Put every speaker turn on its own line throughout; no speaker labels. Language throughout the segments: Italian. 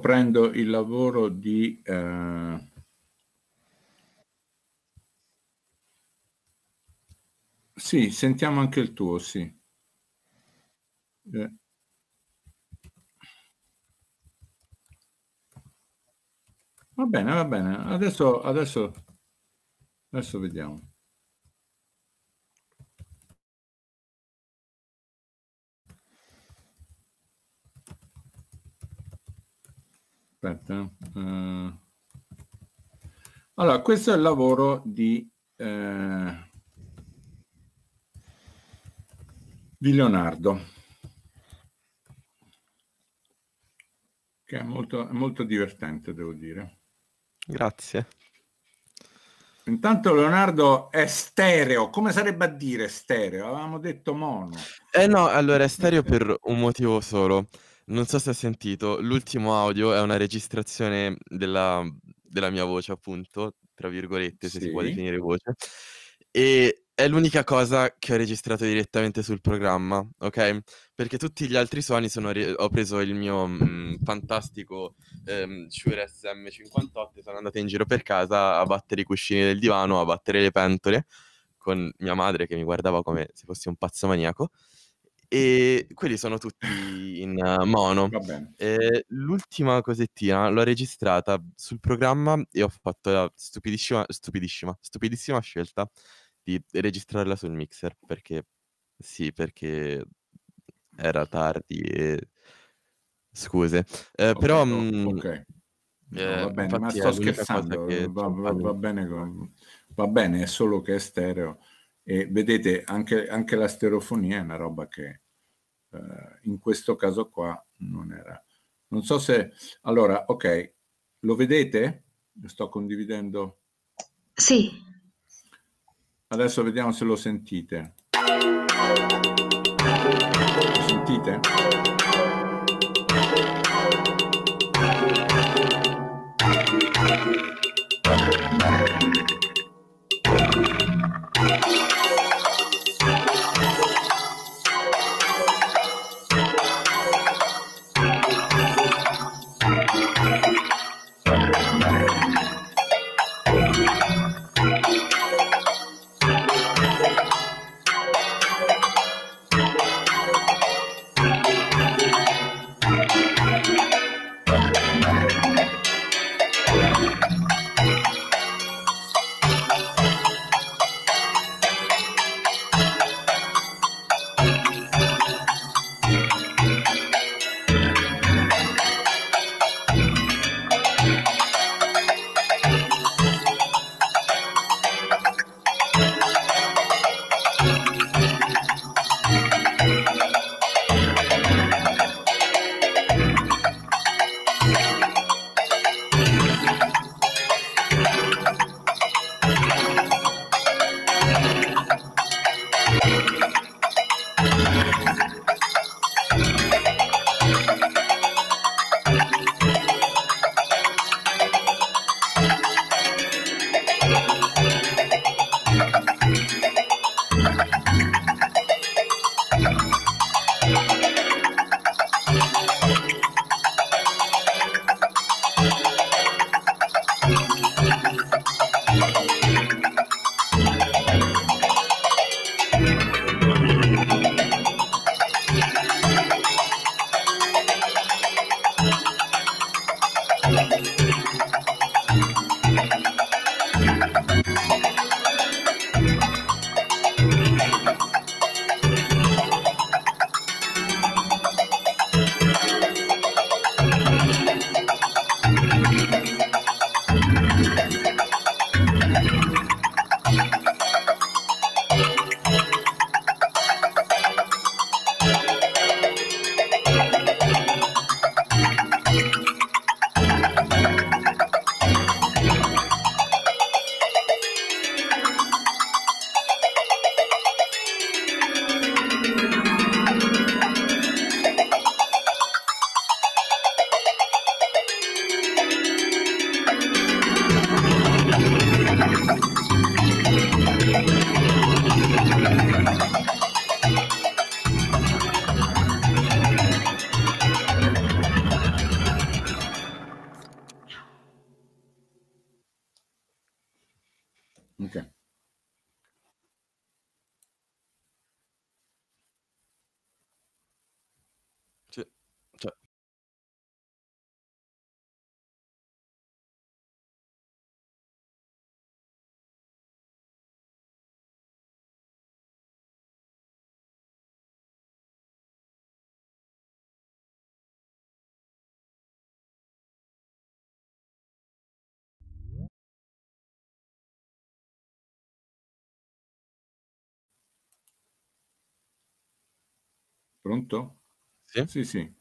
prendo il lavoro di eh, sì sentiamo anche il tuo sì eh. va bene va bene adesso adesso adesso vediamo aspetta. Uh, allora, questo è il lavoro di, eh, di Leonardo, che è molto, molto divertente, devo dire. Grazie. Intanto Leonardo è stereo, come sarebbe a dire stereo? Avevamo detto mono.
Eh no, allora è stereo per un motivo solo non so se hai sentito, l'ultimo audio è una registrazione della, della mia voce, appunto, tra virgolette, se si può definire voce, e è l'unica cosa che ho registrato direttamente sul programma, ok? Perché tutti gli altri suoni sono re- ho preso il mio mm, fantastico ehm, Shure SM58 e sono andato in giro per casa a battere i cuscini del divano, a battere le pentole con mia madre che mi guardava come se fossi un pazzo maniaco e quelli sono tutti in mono. Va Eh, l'ultima cosettina l'ho registrata sul programma e ho fatto la stupidissima, stupidissima, stupidissima scelta di registrarla sul mixer perché sì, perché era tardi e scuse. Eh, okay, però
okay.
eh, no, va ehm, bene, ma sto scherzando, che... va, va, va,
bene con... va bene, è solo che è stereo e vedete anche, anche la stereofonia è una roba che eh, in questo caso qua non era. Non so se... Allora, ok, lo vedete? Lo sto condividendo. Sì. Adesso vediamo se lo sentite. Lo sentite? Thank
Thank you.
Pronto? Sì, sì.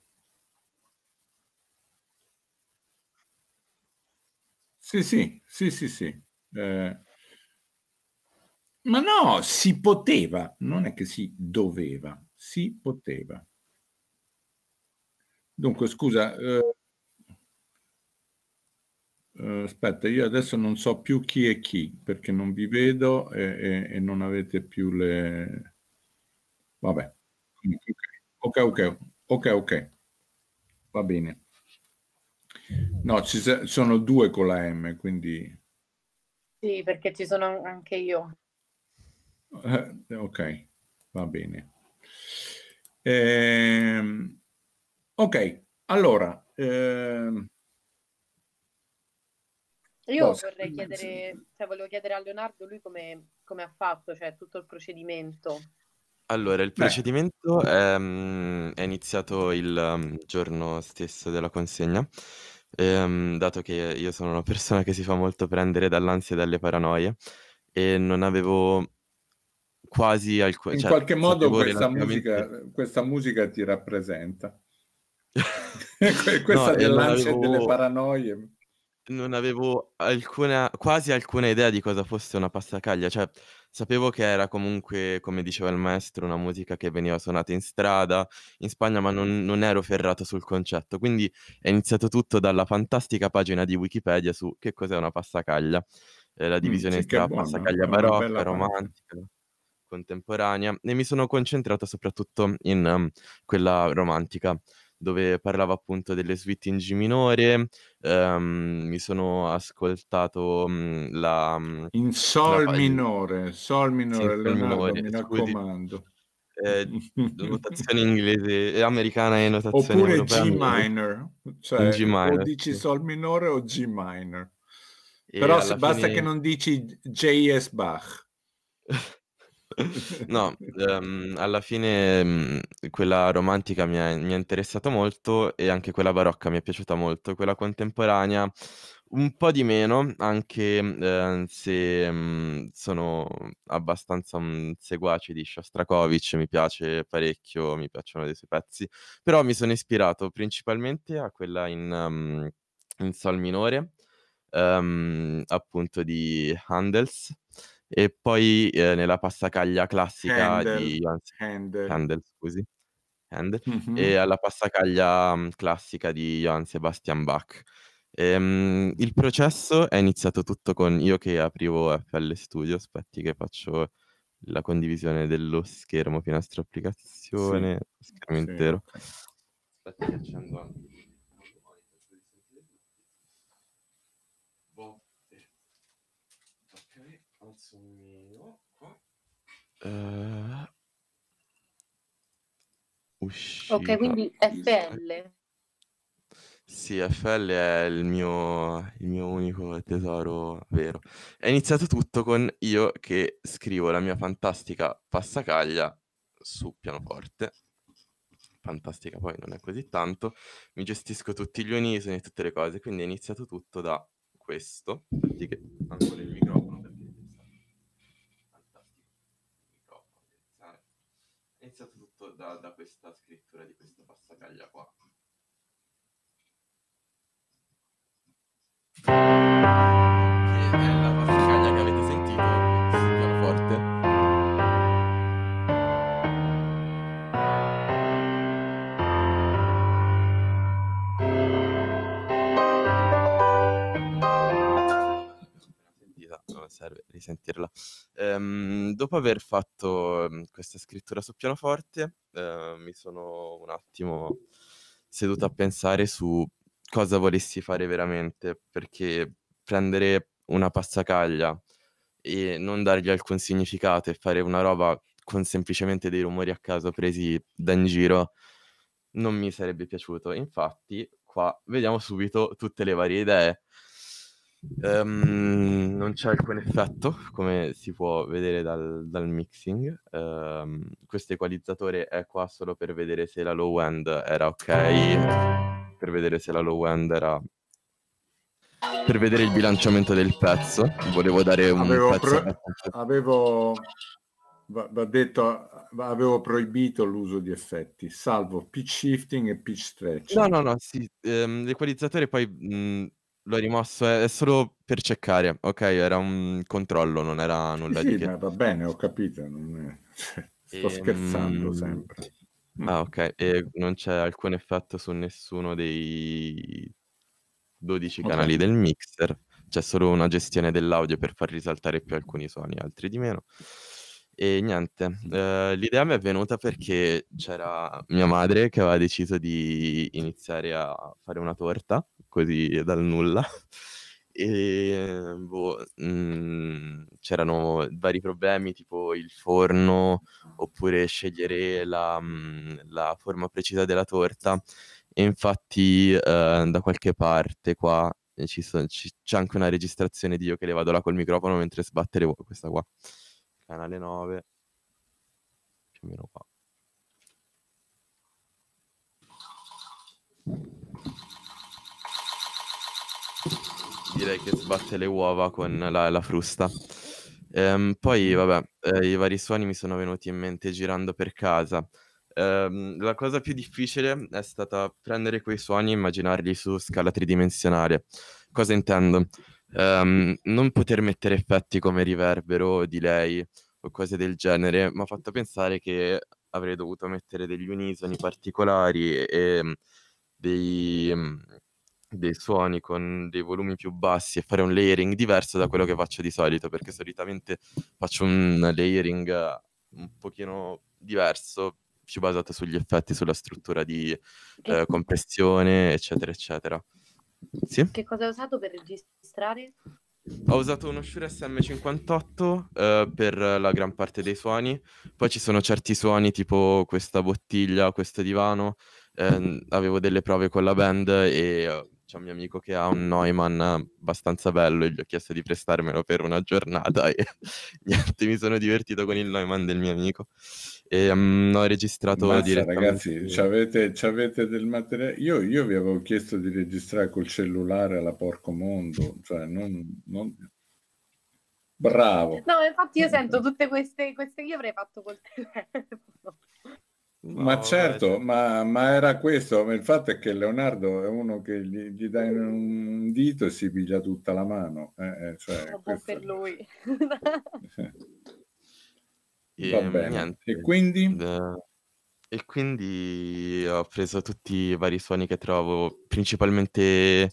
Sì, sì, sì, sì, sì. sì. Eh, ma no, si poteva, non è che si doveva, si poteva. Dunque, scusa, eh, eh aspetta, io adesso non so più chi è chi, perché non vi vedo e, e, e non avete più le... Vabbè, Ok, ok, ok, ok. Va bene. No, ci sono due con la M, quindi...
Sì, perché ci sono anche io.
Eh, ok, va bene. Eh, ok, allora... Eh...
Io Posso. vorrei chiedere, cioè volevo chiedere a Leonardo lui come, come ha fatto, cioè tutto il procedimento.
Allora, il procedimento è, ehm, è iniziato il, ehm, giorno stesso della consegna, ehm, dato che io sono una persona che si fa molto prendere dall'ansia e dalle paranoie e non avevo quasi alcu In cioè qualche modo questa relativamente musica
eh, questa musica ti rappresenta. Que No, questa e non e delle paranoie.
Non avevo alcuna quasi alcuna idea di cosa fosse una passacaglia, cioè sapevo che era comunque, come diceva il maestro, una musica che veniva suonata in strada in Spagna, ma non non ero ferrato sul concetto. Quindi è iniziato tutto dalla fantastica pagina di Wikipedia su che cos'è una passacaglia, ehm, la Mh, mm, divisione sì, tra buona, eh, passacaglia barocca, bella pagina. romantica, contemporanea e mi sono concentrato soprattutto in, uhm, quella romantica dove parlava appunto delle suite in G minore, ehm, mi sono ascoltato mh, mm, la... Mm, in Sol la... minore, Sol minore, sì, minore, mi raccomando.
Eh, notazione
inglese, eh, americana e notazione Oppure europea. G minor, cioè G minor, o
dici sì. Sol minore o G minor. E Però basta fine... che non dici J.S. Bach.
No, ehm, alla fine mh, ehm, quella romantica mi ha interessato molto e anche quella barocca mi è piaciuta molto, quella contemporanea un po' di meno, anche eh, se mh, mhmm, sono abbastanza un mhmm, seguace di Shostakovich, mi piace parecchio, mi piacciono dei suoi pezzi, però mi sono ispirato principalmente a quella in, um, in sol minore, um, appunto di Handels, e poi eh, nella passacaglia classica Handel. di Handel. scusi. Handel, mm-hmm. e alla passacaglia mhmm, classica di Johann Sebastian Bach. Ehm, il processo è iniziato tutto con io che aprivo FL Studio, aspetti che faccio la condivisione dello schermo più nostra applicazione, sì. schermo sì. intero. Aspetti che accendo anche Eh, uscita. Ok, quindi FL. Sì, FL è il mio, il mio unico tesoro vero. È iniziato tutto con io che scrivo la mia fantastica passacaglia su pianoforte. Fantastica poi non è così tanto. Mi gestisco tutti gli unisoni e tutte le cose, quindi è iniziato tutto da questo. Ancora il mio da, da questa scrittura di questa passacaglia qua. dopo aver fatto mhmm, questa scrittura su pianoforte, eh, mi sono un attimo seduto a pensare su cosa volessi fare veramente, perché prendere una passacaglia e non dargli alcun significato e fare una roba con semplicemente dei rumori a caso presi da in giro non mi sarebbe piaciuto. Infatti, qua vediamo subito tutte le varie idee Um, non c'è alcun effetto, come si può vedere dal, dal mixing. Um, questo equalizzatore è qua solo per vedere se la low end era ok, per vedere se la low end era... Per vedere il bilanciamento del pezzo, volevo dare un avevo pezzo... Pro...
Avevo... Va detto, avevo proibito l'uso di effetti, salvo pitch shifting e pitch stretch. No, no, no,
sì, ehm, l'equalizzatore poi... Mh, L'ho rimosso, è, solo per cercare, ok? Era un controllo, non era nulla sì, di sì, che. Ma va
bene, ho capito, non è... Cioè, sto e, scherzando ehm, sempre.
Mm. Ah, ok, e non c'è alcun effetto su nessuno dei 12 okay. canali del mixer, c'è solo una gestione dell'audio per far risaltare più alcuni suoni, altri di meno. E niente, eh, l'idea mi è venuta perché c'era mia madre che aveva deciso di iniziare a fare una torta così dal nulla. E boh, mh, mm, c'erano vari problemi tipo il forno oppure scegliere la, mm, la forma precisa della torta. E infatti eh, da qualche parte qua eh, sono, c- c'è anche una registrazione di io che le vado là col microfono mentre sbatte questa qua. Canale 9, più o meno qua. direi che sbatte le uova con la, la frusta. Ehm, poi, vabbè, eh, i vari suoni mi sono venuti in mente girando per casa. Ehm, la cosa più difficile è stata prendere quei suoni e immaginarli su scala tridimensionale. Cosa intendo? Ehm, non poter mettere effetti come riverbero, delay o cose del genere, mi ha fatto pensare che avrei dovuto mettere degli unisoni particolari e ehm, dei dei suoni con dei volumi più bassi e fare un layering diverso da quello che faccio di solito, perché solitamente faccio un layering eh, un pochino diverso, più basato sugli effetti, sulla struttura di eh, compressione, eccetera, eccetera. Sì?
Che cosa hai usato per registrare?
Ho usato uno Shure SM58 eh, per la gran parte dei suoni, poi ci sono certi suoni tipo questa bottiglia, questo divano, eh, avevo delle prove con la band e eh, c'è un mio amico che ha un Neumann abbastanza bello e gli ho chiesto di prestarmelo per una giornata e niente, mi sono divertito con il Neumann del mio amico. E um, ho registrato Massa, direttamente... Ragazzi,
c'avete, c'avete del materiale... Io, io, vi avevo chiesto di registrare col cellulare alla porco mondo, cioè non... non... Bravo.
No, infatti io sento tutte queste, queste... Io avrei fatto col telefono.
No, ma certo, ma, ma, era questo. Il fatto è che Leonardo è uno che gli, gli dai un dito e si piglia tutta la mano. Eh, eh cioè, questo... per
lui.
Ehm, e, e, quindi? Eh, e
quindi ho preso tutti i vari suoni che trovo, principalmente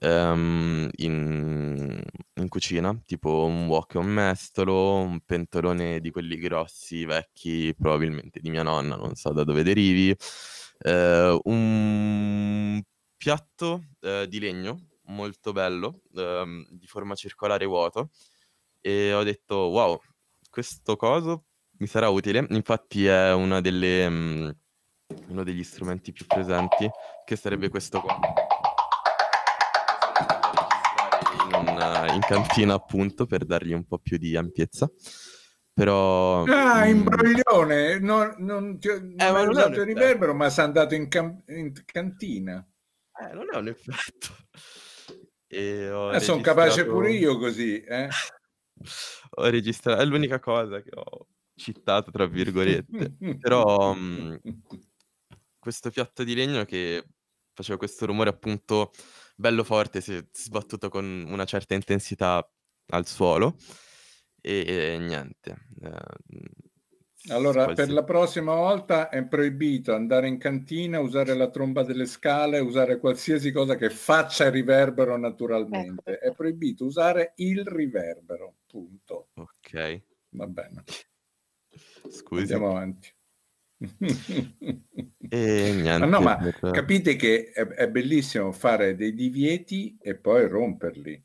ehm, in, in cucina, tipo un wok e un mestolo, un pentolone di quelli grossi, vecchi, probabilmente di mia nonna, non so da dove derivi, eh, un piatto eh, di legno molto bello, ehm, di forma circolare vuoto, e ho detto wow, questo coso mi sarà utile, infatti è una delle... Mh, mm, uno degli strumenti più presenti, che sarebbe questo qua. in cantina appunto per dargli un po' più di ampiezza però... Ah, mm,
imbroglione! Non, non ti ho, eh, non non usato il riverbero, ma sei andato in, cam- in, cantina. Eh, non è un effetto.
E ho eh, registrato... Sono capace pure io
così, eh?
ho registrato... È l'unica cosa che ho citato, tra virgolette. però mh, mm, questo piatto di legno che faceva questo rumore appunto bello forte, si è sbattuto con una certa intensità al suolo e, e niente. Eh,
allora, qualsiasi... per la prossima volta è proibito andare in cantina, usare la tromba delle scale, usare qualsiasi cosa che faccia riverbero naturalmente. Ecco. È proibito usare il riverbero, punto. Ok. Va bene. Scusi. Andiamo avanti
e niente, no, ma capite
che è, è, bellissimo fare dei divieti e poi romperli,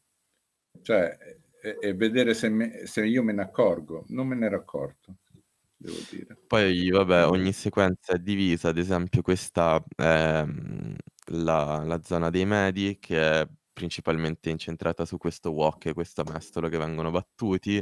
cioè, e, e vedere se, me, se io me ne accorgo. Non me ne ero accorto.
Poi, vabbè, ogni sequenza è divisa, ad esempio questa è ehm, la, la, zona dei medi che è principalmente incentrata su questo wok e questo mestolo che vengono battuti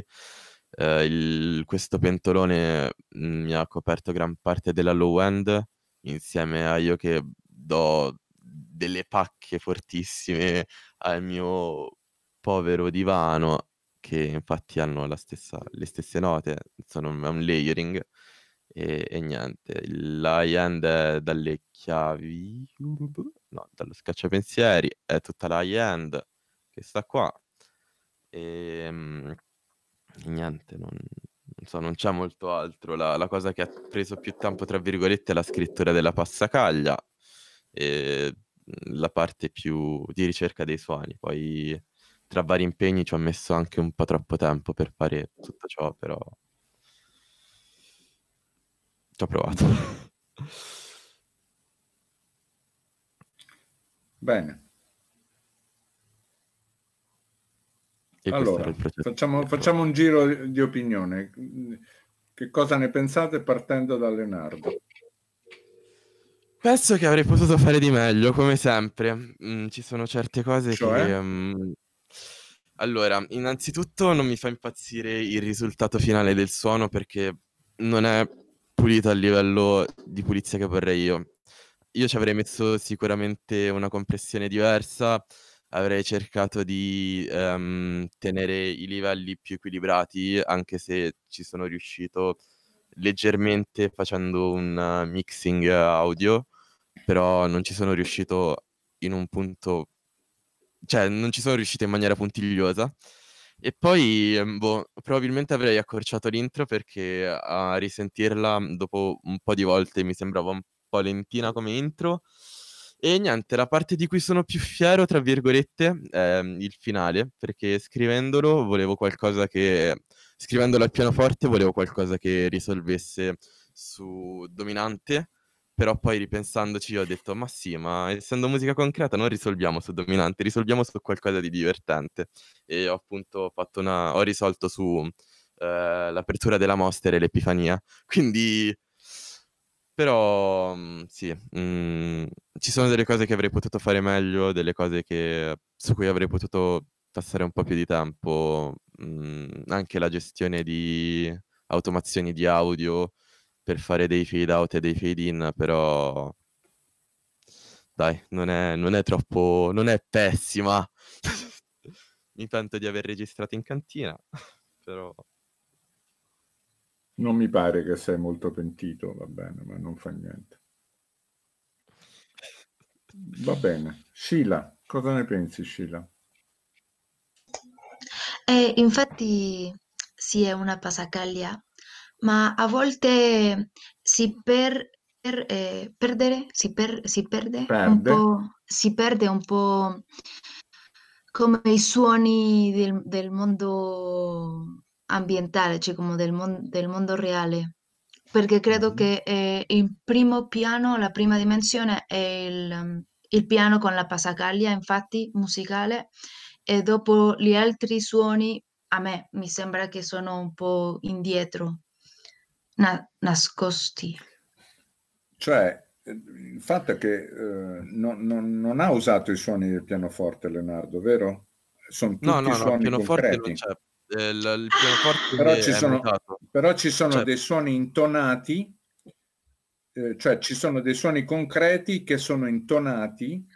eh, il, questo pentolone mm, mi ha coperto gran parte della low end insieme a io che do delle pacche fortissime al mio povero divano che infatti hanno stessa, le stesse note, sono un layering e, e niente, l'high end è dalle chiavi, no, dallo scacciapensieri, è tutta la high end che sta qua e ehm, niente, non, non, so, non c'è molto altro. La, la, cosa che ha preso più tempo, tra virgolette, è la scrittura della passacaglia e mm, la parte più di ricerca dei suoni. Poi tra vari impegni ci ho messo anche un po' troppo tempo per fare tutto ciò, però ci ho provato.
Bene. allora, facciamo, facciamo, un giro di opinione. Che cosa ne pensate partendo da Leonardo?
Penso che avrei potuto fare di meglio, come sempre. Mm, ci sono certe cose cioè? che... Um... Mm, allora, innanzitutto non mi fa impazzire il risultato finale del suono perché non è pulito a livello di pulizia che vorrei io. Io ci avrei messo sicuramente una compressione diversa, avrei cercato di ehm, tenere i livelli più equilibrati, anche se ci sono riuscito leggermente facendo un uh, mixing audio, però non ci sono riuscito in un punto, cioè non ci sono riuscito in maniera puntigliosa. E poi ehm, boh, probabilmente avrei accorciato l'intro perché a risentirla dopo un po' di volte mi sembrava un po' lentina come intro e niente, la parte di cui sono più fiero, tra virgolette, è ehm, il finale, perché scrivendolo volevo qualcosa che, scrivendolo al pianoforte, volevo qualcosa che risolvesse su dominante, però poi ripensandoci ho detto, ma sì, ma essendo musica concreta non risolviamo su dominante, risolviamo su qualcosa di divertente. E ho appunto fatto una, ho risolto su eh, l'apertura della mostra e l'epifania, quindi però mm, sì, mh, mm, ci sono delle cose che avrei potuto fare meglio, delle cose che, su cui avrei potuto passare un po' più di tempo, mh, mm, anche la gestione di automazioni di audio per fare dei fade out e dei fade in, però dai, non è, non è troppo, non è pessima. Mi pento di aver registrato in cantina, però...
Non mi pare che sei molto pentito, va bene, ma non fa niente. Va bene. Sheila, cosa ne pensi Sheila?
Eh, infatti sì, è una pasacaglia, ma a volte si, per, per, eh, perdere, si, per, si perde, perde. si perde un po' come i suoni del, del mondo ambientale, cioè come del, mon- del mondo reale, perché credo che eh, eh il primo piano, la prima dimensione è il, il um, piano con la passacaglia, infatti, musicale, e eh, dopo gli altri suoni, a me mi sembra che sono un po' indietro, na- nascosti.
Cioè, eh, il fatto è che eh, non, non, non, ha usato i suoni del pianoforte, Leonardo, vero? Sono tutti no, no, suoni no, pianoforte concreti. non c'è eh, il ah! pianoforte però ci, sono, però ci sono cioè... dei suoni intonati, eh, cioè ci sono dei suoni concreti che sono intonati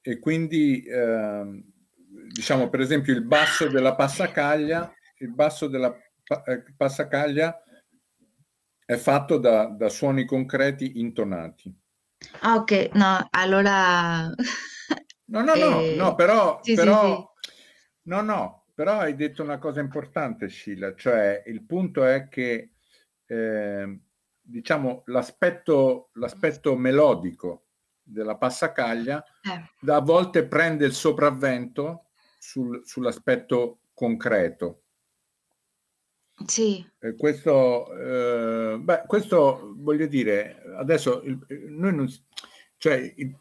e quindi eh, diciamo per esempio il basso della passacaglia, il basso della eh, passacaglia è fatto da, da suoni concreti intonati.
Ah, ok, no, allora... No, no, no, eh, no però, sì, però sì, sì.
no, no, però hai detto una cosa importante, Scilla, cioè il punto è che eh, diciamo l'aspetto, l'aspetto melodico della passacaglia eh. da a volte prende il sopravvento sul, sull'aspetto concreto. Sì. E questo, eh, beh, questo voglio dire, adesso noi non, cioè, il,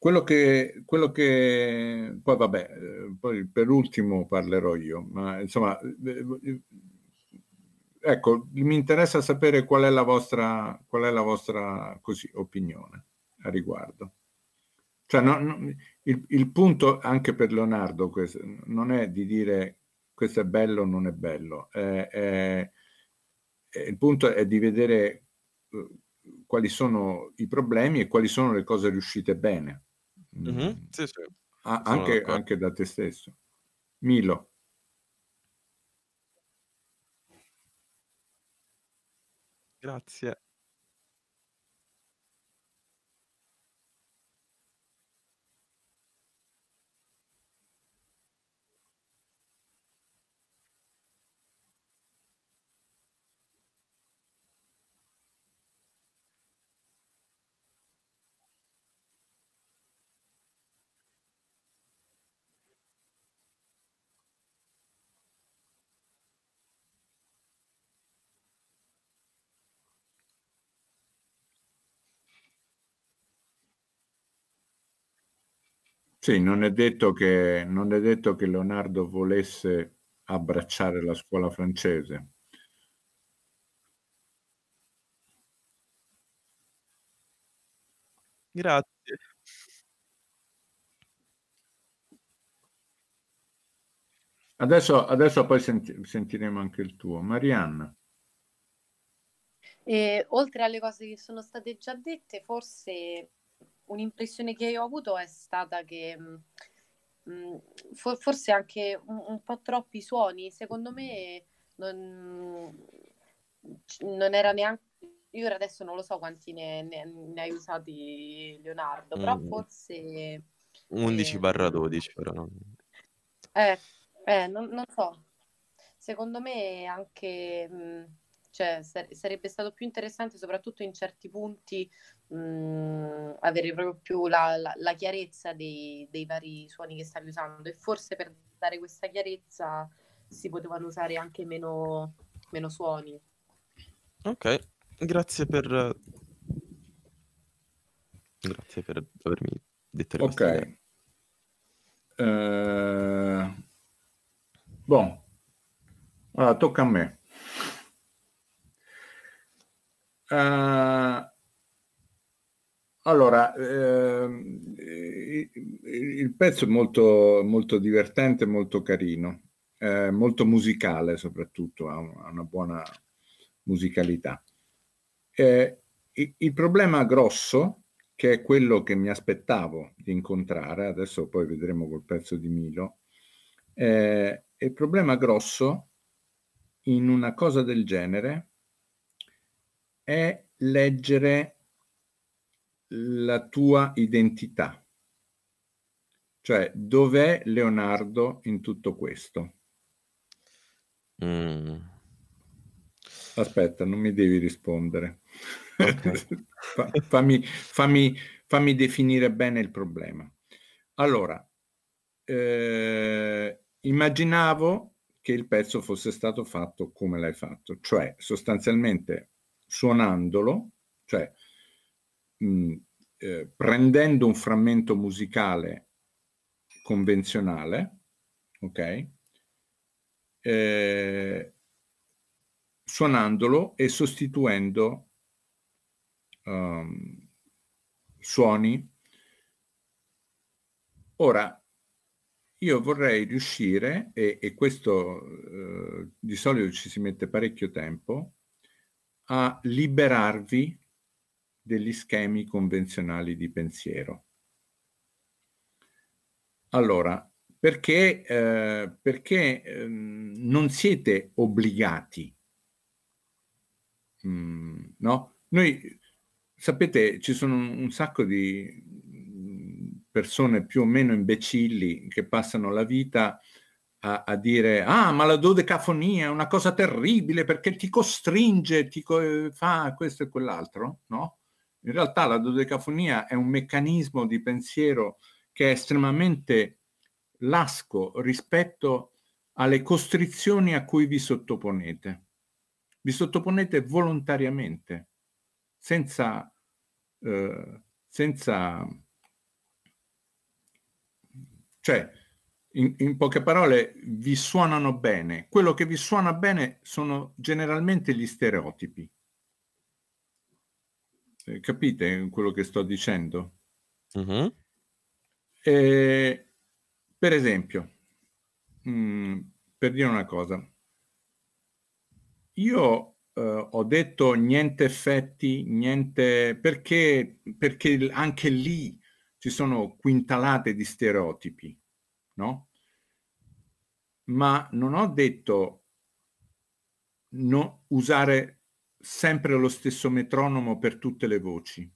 quello che, quello che, poi vabbè, eh, poi per ultimo parlerò io, ma insomma, eh, ecco, mi interessa sapere qual è la vostra, qual è la vostra così, opinione a riguardo. Cioè, no, no, il, il, punto anche per Leonardo questo, non è di dire questo è bello o non è bello, eh, eh, il punto è di vedere eh, quali sono i problemi e quali sono le cose riuscite bene
Mm-hmm. mm-hmm. Sì, sì.
Ah, anche, anche
da te stesso. Milo. Grazie. Sì, non è detto che, non è detto che Leonardo volesse abbracciare la scuola francese.
Grazie.
Adesso, adesso poi senti, sentiremo anche il tuo. Marianna.
E, eh, oltre alle cose che sono state già dette, forse un'impressione che io ho avuto è stata che mh, mm, mm, for- forse anche un, un, po' troppi suoni, secondo me non, non era neanche... Io adesso non lo so quanti ne, ne, ne hai usati Leonardo, però mm. forse...
11 eh, barra 12 però. Non...
Eh, eh non, non, so. Secondo me anche... Mh, mm, cioè, sare- sarebbe stato più interessante soprattutto in certi punti mh, avere proprio più la, la, la chiarezza dei, dei, vari suoni che stavi usando e forse per dare questa chiarezza si potevano usare anche meno, meno suoni.
Ok, grazie per...
Grazie per avermi detto le Ok. Eh... Buon. Allora, tocca a me. Uh, allora, ehm, il pezzo è molto, molto divertente, molto carino, eh, molto musicale soprattutto, ha, una buona musicalità. Eh, il problema grosso, che è quello che mi aspettavo di incontrare, adesso poi vedremo col pezzo di Milo, eh, il problema grosso in una cosa del genere è leggere la tua identità. Cioè, dov'è Leonardo in tutto questo? Mm. Aspetta, non mi devi rispondere. Okay. fammi, fammi, fammi, definire bene il problema. Allora, eh, immaginavo che il pezzo fosse stato fatto come l'hai fatto, cioè sostanzialmente suonandolo, cioè mh, eh, prendendo un frammento musicale convenzionale, ok? Eh, suonandolo e sostituendo um, suoni. Ora, io vorrei riuscire, e, e questo eh, di solito ci si mette parecchio tempo, a liberarvi degli schemi convenzionali di pensiero. Allora, perché, eh, perché eh, non siete obbligati. Mm, no? Noi, sapete, ci sono un sacco di mm, persone più o meno imbecilli che passano la vita a, a dire ah ma la dodecafonia è una cosa terribile perché ti costringe, ti co fa questo e quell'altro, no? In realtà la dodecafonia è un meccanismo di pensiero che è estremamente lasco rispetto alle costrizioni a cui vi sottoponete. Vi sottoponete volontariamente, senza, eh, senza cioè, in, in, poche parole, vi suonano bene. Quello che vi suona bene sono generalmente gli stereotipi. Eh, capite quello che sto dicendo? Uh-huh. Eh, per esempio, mh, mm, per dire una cosa, io eh, ho detto niente effetti, niente perché, perché anche lì ci sono quintalate di stereotipi, no? Ma non ho detto no, usare sempre lo stesso metronomo per tutte le voci.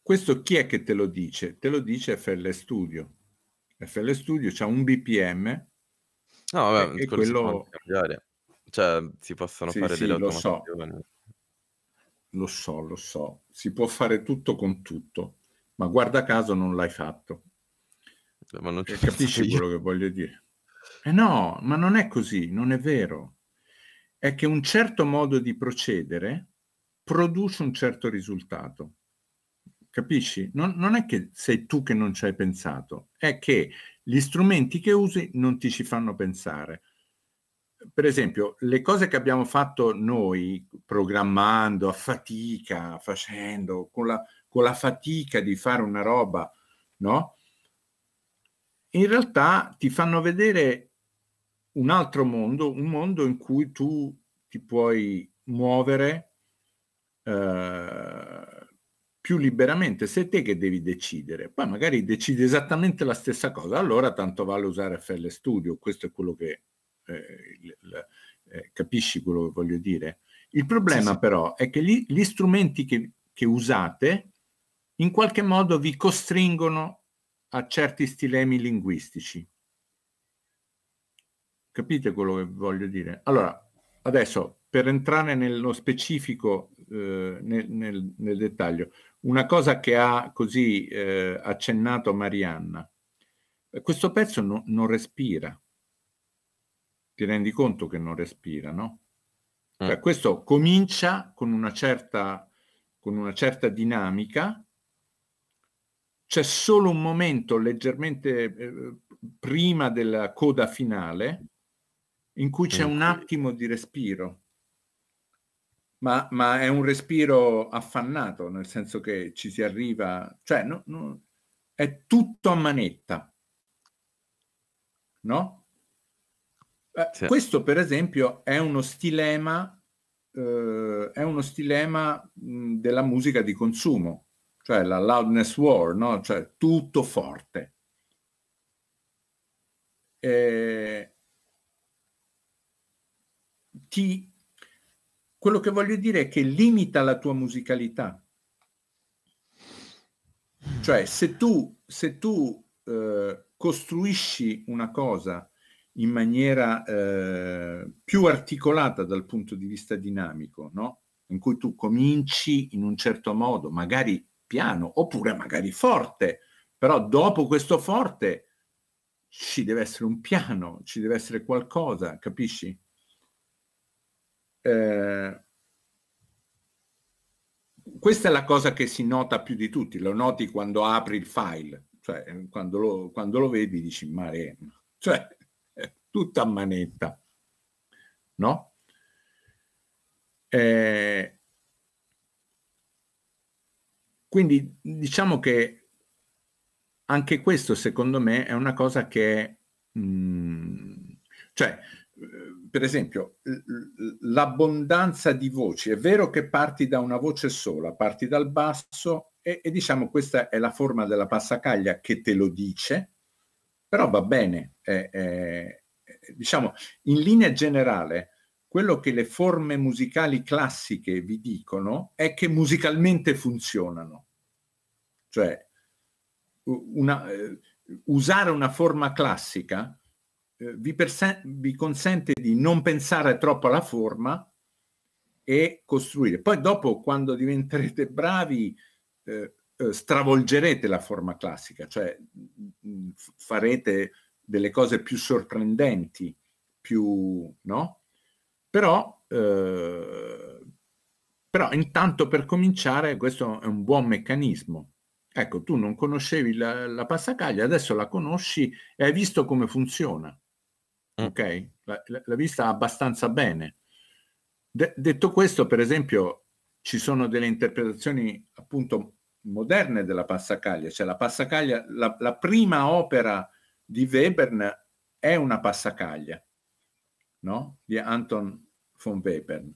Questo chi è che te lo dice? Te lo dice FL Studio. FL Studio ha un BPM No, vabbè, e quello...
Si cioè, si possono sì, fare sì, delle lo so.
lo so, lo so. Si può fare tutto con tutto, ma guarda caso non l'hai fatto. Ma non ci capisci quello che voglio dire? Eh no, ma non è così, non è vero è che un certo modo di procedere produce un certo risultato. Capisci? Non, non è che sei tu che non ci hai pensato, è che gli strumenti che usi non ti ci fanno pensare. Per esempio, le cose che abbiamo fatto noi, programmando a fatica, facendo, con la, con la fatica di fare una roba, no? In realtà ti fanno vedere un altro mondo, un mondo in cui tu ti puoi muovere eh, più liberamente, sei te che devi decidere, poi magari decidi esattamente la stessa cosa, allora tanto vale usare FL Studio, questo è quello che eh, il, il, eh, capisci quello che voglio dire. Il problema sì, sì. però è che gli, gli strumenti che, che usate in qualche modo vi costringono a certi stilemi linguistici Capite quello che voglio dire? Allora, adesso per entrare nello specifico, eh, nel, nel, nel, dettaglio, una cosa che ha così eh, accennato Marianna, questo pezzo no, non respira. Ti rendi conto che non respira, no? Mm. Cioè, questo comincia con una certa, con una certa dinamica, c'è solo un momento leggermente eh, prima della coda finale in cui c'è un attimo di respiro, ma, ma è un respiro affannato, nel senso che ci si arriva, cioè no, no, è tutto a manetta, no? Eh, sì. Questo per esempio è uno stilema, eh, è uno stilema mh, della musica di consumo, cioè la loudness war, no? cioè tutto forte. Eh, ti... Quello che voglio dire è che limita la tua musicalità. Cioè, se tu, se tu eh, costruisci una cosa in maniera eh, più articolata dal punto di vista dinamico, no? in cui tu cominci in un certo modo, magari piano oppure magari forte, però dopo questo forte ci deve essere un piano, ci deve essere qualcosa, capisci? Eh, questa è la cosa che si nota più di tutti, lo noti quando apri il file, cioè eh, quando lo, quando lo vedi dici mare, cioè tutta a manetta, no? Eh, quindi diciamo che anche questo secondo me è una cosa che, mh, mm, cioè per esempio, l'abbondanza di voci. È vero che parti da una voce sola, parti dal basso e, e, diciamo questa è la forma della passacaglia che te lo dice, però va bene. È, è, diciamo, in linea generale, quello che le forme musicali classiche vi dicono è che musicalmente funzionano. Cioè, una, eh, usare una forma classica eh, vi, perse- vi consente di non pensare troppo alla forma e costruire. Poi dopo, quando diventerete bravi, eh, eh stravolgerete la forma classica, cioè mh, mm, mm, farete delle cose più sorprendenti, più no? Però, eh, però intanto per cominciare questo è un buon meccanismo. Ecco, tu non conoscevi la, la passacaglia, adesso la conosci e hai visto come funziona. Mm. ok? la, l'ha vista abbastanza bene. De- detto questo, per esempio, ci sono delle interpretazioni appunto moderne della passacaglia, cioè la passacaglia, la, la prima opera di Webern è una passacaglia, no? Di Anton von Webern.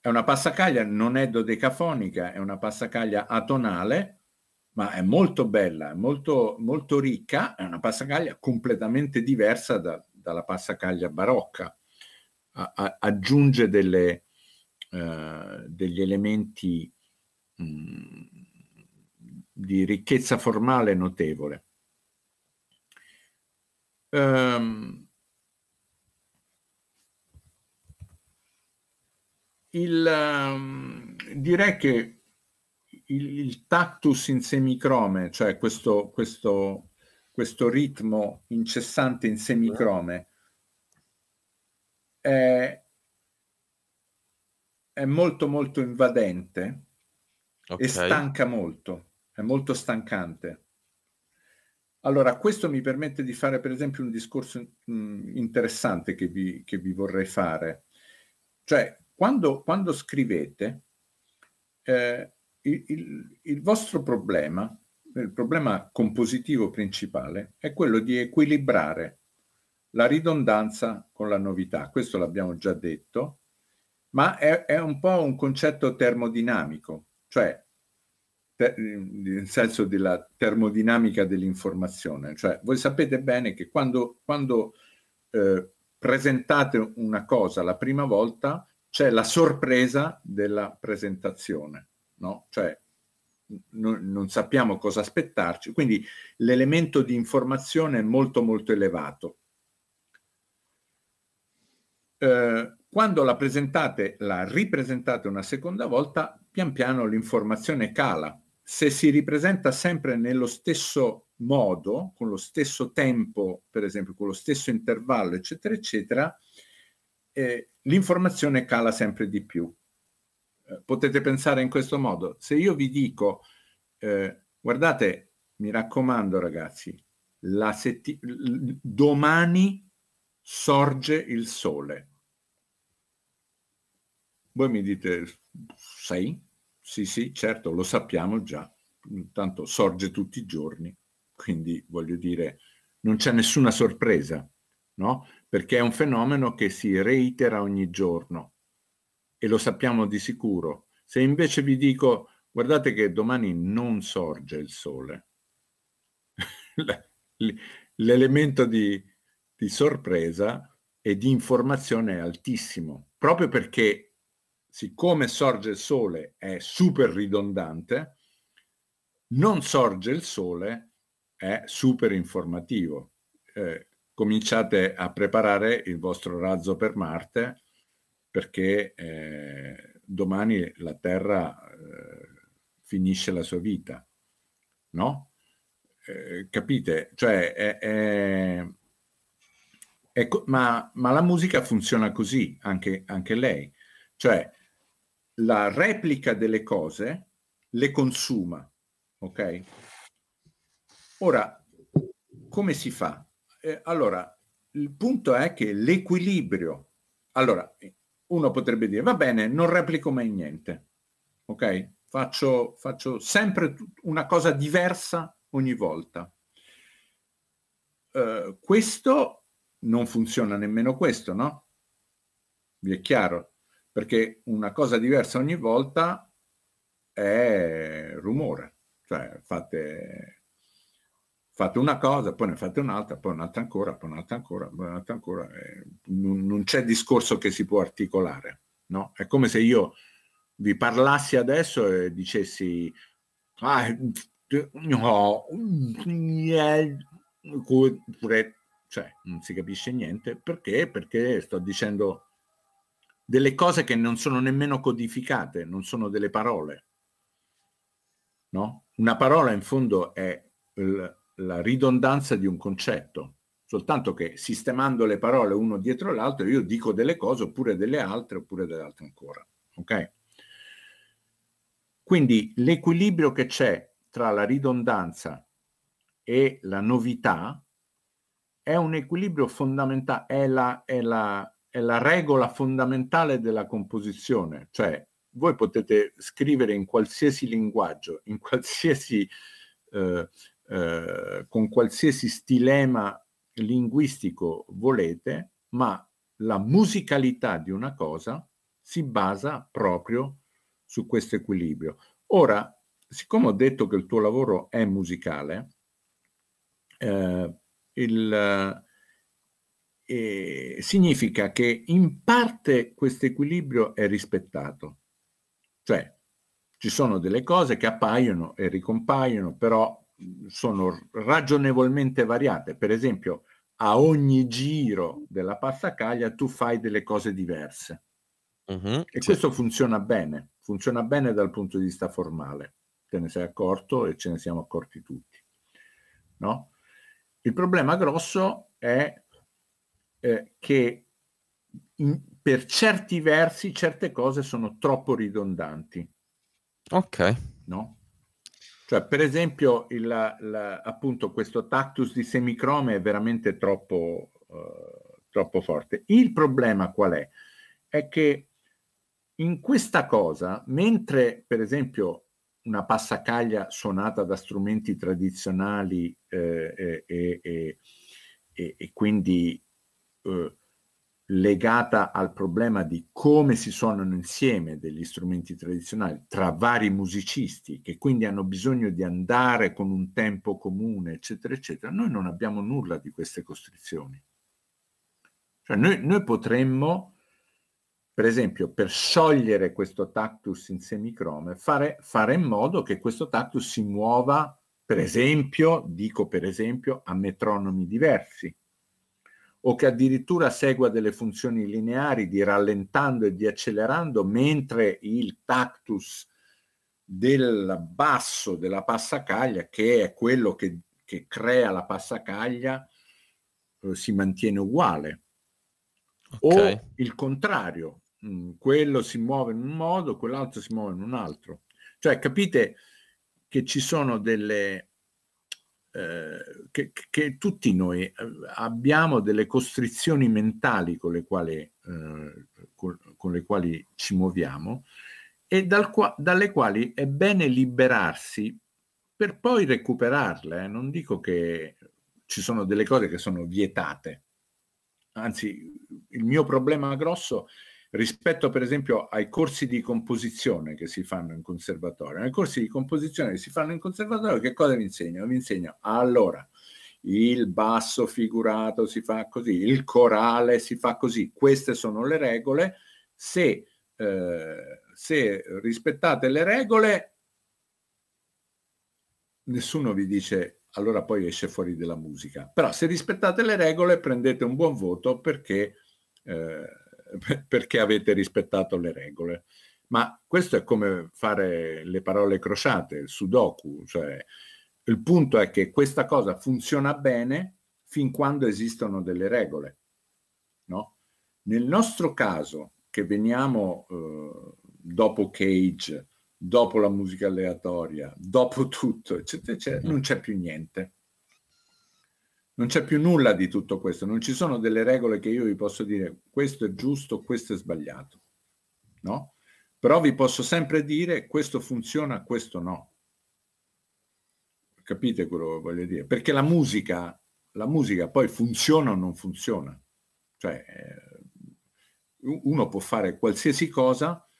È una passacaglia, non è dodecafonica, è una passacaglia atonale, ma è molto bella, è molto, molto ricca, è una passacaglia completamente diversa da, dalla passacaglia barocca, a, a, aggiunge delle, eh, degli elementi mh, mm, di ricchezza formale notevole. Um, il, um, direi che il, il, tactus in semicrome, cioè questo, questo questo ritmo incessante in semicrome è, è molto molto invadente okay. e stanca molto, è molto stancante. Allora, questo mi permette di fare per esempio un discorso mh, mm, interessante che vi, che vi, vorrei fare. Cioè, quando, quando scrivete, eh, il, il, il vostro problema il problema compositivo principale è quello di equilibrare la ridondanza con la novità, questo l'abbiamo già detto, ma è, è un po' un concetto termodinamico, cioè te, nel senso della termodinamica dell'informazione, cioè voi sapete bene che quando, quando eh, presentate una cosa la prima volta c'è la sorpresa della presentazione, no? Cioè non, non sappiamo cosa aspettarci, quindi l'elemento di informazione è molto molto elevato. Eh, quando la presentate, la ripresentate una seconda volta, pian piano l'informazione cala. Se si ripresenta sempre nello stesso modo, con lo stesso tempo, per esempio, con lo stesso intervallo, eccetera, eccetera, eh, l'informazione cala sempre di più. Eh, potete pensare in questo modo. Se io vi dico, eh, guardate, mi raccomando ragazzi, la setti- domani sorge il sole. Voi mi dite, sai? Sì, sì, certo, lo sappiamo già, Intanto sorge tutti i giorni, quindi voglio dire, non c'è nessuna sorpresa, no? Perché è un fenomeno che si reitera ogni giorno e lo sappiamo di sicuro. Se invece vi dico guardate che domani non sorge il sole, l'elemento di, di sorpresa e di informazione è altissimo, proprio perché siccome sorge il sole è super ridondante, non sorge il sole è super informativo. Eh, cominciate a preparare il vostro razzo per Marte perché eh, domani la Terra eh, finisce la sua vita, no? Eh, capite? Cioè, è, è, è, ma, ma, la musica funziona così, anche, anche lei. Cioè, la replica delle cose le consuma, ok? Ora, come si fa? Eh, allora, il punto è che l'equilibrio, allora, uno potrebbe dire, va bene, non replico mai niente, ok? Faccio, faccio sempre una cosa diversa ogni volta. Uh, questo non funziona nemmeno questo, no? Vi è chiaro? Perché una cosa diversa ogni volta è rumore, cioè fate fate una cosa, poi ne fate un'altra, poi un'altra ancora, poi un'altra ancora, poi un'altra ancora. Eh, non, non, c'è discorso che si può articolare. No? È come se io vi parlassi adesso e dicessi ah, no, cioè non si capisce niente perché? Perché sto dicendo delle cose che non sono nemmeno codificate, non sono delle parole. No? Una parola in fondo è il, la ridondanza di un concetto, soltanto che sistemando le parole uno dietro l'altro io dico delle cose oppure delle altre oppure delle altre ancora. Okay? Quindi l'equilibrio che c'è tra la ridondanza e la novità è un equilibrio fondamentale, è la, è la, è la regola fondamentale della composizione, cioè voi potete scrivere in qualsiasi linguaggio, in qualsiasi eh, eh, con qualsiasi stilema linguistico volete, ma la musicalità di una cosa si basa proprio su questo equilibrio. Ora, siccome ho detto che il tuo lavoro è musicale, eh, il, eh, significa che in parte questo equilibrio è rispettato. Cioè, ci sono delle cose che appaiono e ricompaiono, però sono ragionevolmente variate. Per esempio, a ogni giro della passacaglia tu fai delle cose diverse. Uh-huh, e sì. questo funziona bene, funziona bene dal punto di vista formale. Te ne sei accorto e ce ne siamo accorti tutti. No? Il problema grosso è eh, che in, per certi versi certe cose sono troppo ridondanti. Ok. No? Cioè, per esempio, il, la, appunto questo tactus di semicrome è veramente troppo, eh, troppo forte. Il problema qual è? È che in questa cosa, mentre per esempio una passacaglia suonata da strumenti tradizionali eh, e, e, e, e, quindi eh, legata al problema di come si suonano insieme degli strumenti tradizionali tra vari musicisti che quindi hanno bisogno di andare con un tempo comune, eccetera, eccetera, noi non abbiamo nulla di queste costrizioni. Cioè noi, noi potremmo, per esempio, per sciogliere questo tactus in semicrome, fare, fare in modo che questo tactus si muova, per esempio, dico per esempio, a metronomi diversi o che addirittura segua delle funzioni lineari di rallentando e di accelerando, mentre il tactus del basso della passacaglia, che è quello che, che crea la passacaglia, eh, si mantiene uguale. Okay. O il contrario, mm, quello si muove in un modo, quell'altro si muove in un altro. Cioè, capite che ci sono delle eh, che, che, tutti noi eh, abbiamo delle costrizioni mentali con le quali, eh, con, con le quali ci muoviamo e dal qua, dalle quali è bene liberarsi per poi recuperarle. Eh. Non dico che ci sono delle cose che sono vietate, anzi il mio problema grosso è rispetto per esempio ai corsi di composizione che si fanno in conservatorio. Nei corsi di composizione che si fanno in conservatorio che cosa vi insegno? Vi insegno allora il basso figurato si fa così, il corale si fa così, queste sono le regole, se, eh, se rispettate le regole nessuno vi dice allora poi esce fuori della musica, però se rispettate le regole prendete un buon voto perché... Eh, perché avete rispettato le regole. Ma questo è come fare le parole crociate, il sudoku, cioè il punto è che questa cosa funziona bene fin quando esistono delle regole. No? Nel nostro caso, che veniamo eh, dopo Cage, dopo la musica aleatoria, dopo tutto, eccetera, eccetera, mm. non c'è più niente. Non c'è più nulla di tutto questo, non ci sono delle regole che io vi posso dire questo è giusto, questo è sbagliato, no? Però vi posso sempre dire questo funziona, questo no. Capite quello che voglio dire? Perché la musica, la musica poi funziona o non funziona. Cioè, eh, uno può fare qualsiasi cosa,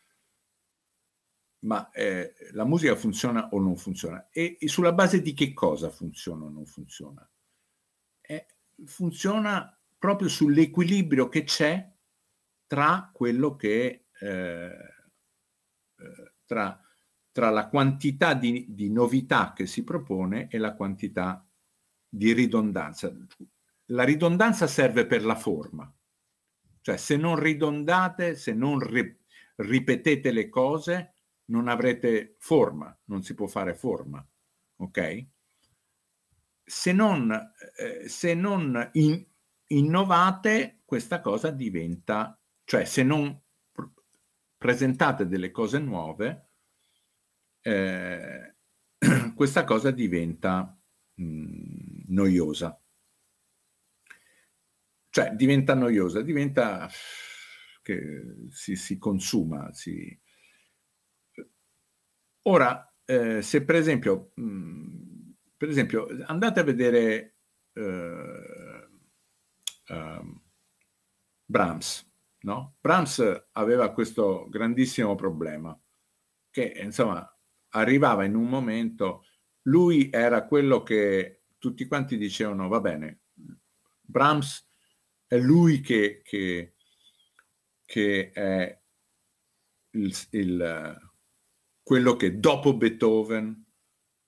ma eh, la musica funziona o non funziona e, e sulla base di che cosa funziona o non funziona funziona proprio sull'equilibrio che c'è tra quello che eh, eh, tra, tra, la quantità di, di, novità che si propone e la quantità di ridondanza. La ridondanza serve per la forma, cioè se non ridondate, se non ri, ripetete le cose, non avrete forma, non si può fare forma, ok? se non, eh, se non in, innovate questa cosa diventa, cioè se non pr- presentate delle cose nuove, eh, questa cosa diventa mh, mm, noiosa. Cioè diventa noiosa, diventa che si, si consuma. Si... Ora, eh, se per esempio... Mh, mm, per esempio, andate a vedere uh, um, Brahms. No? Brahms aveva questo grandissimo problema, che insomma arrivava in un momento, lui era quello che tutti quanti dicevano, va bene, Brahms è lui che, che, che è il, il, quello che dopo Beethoven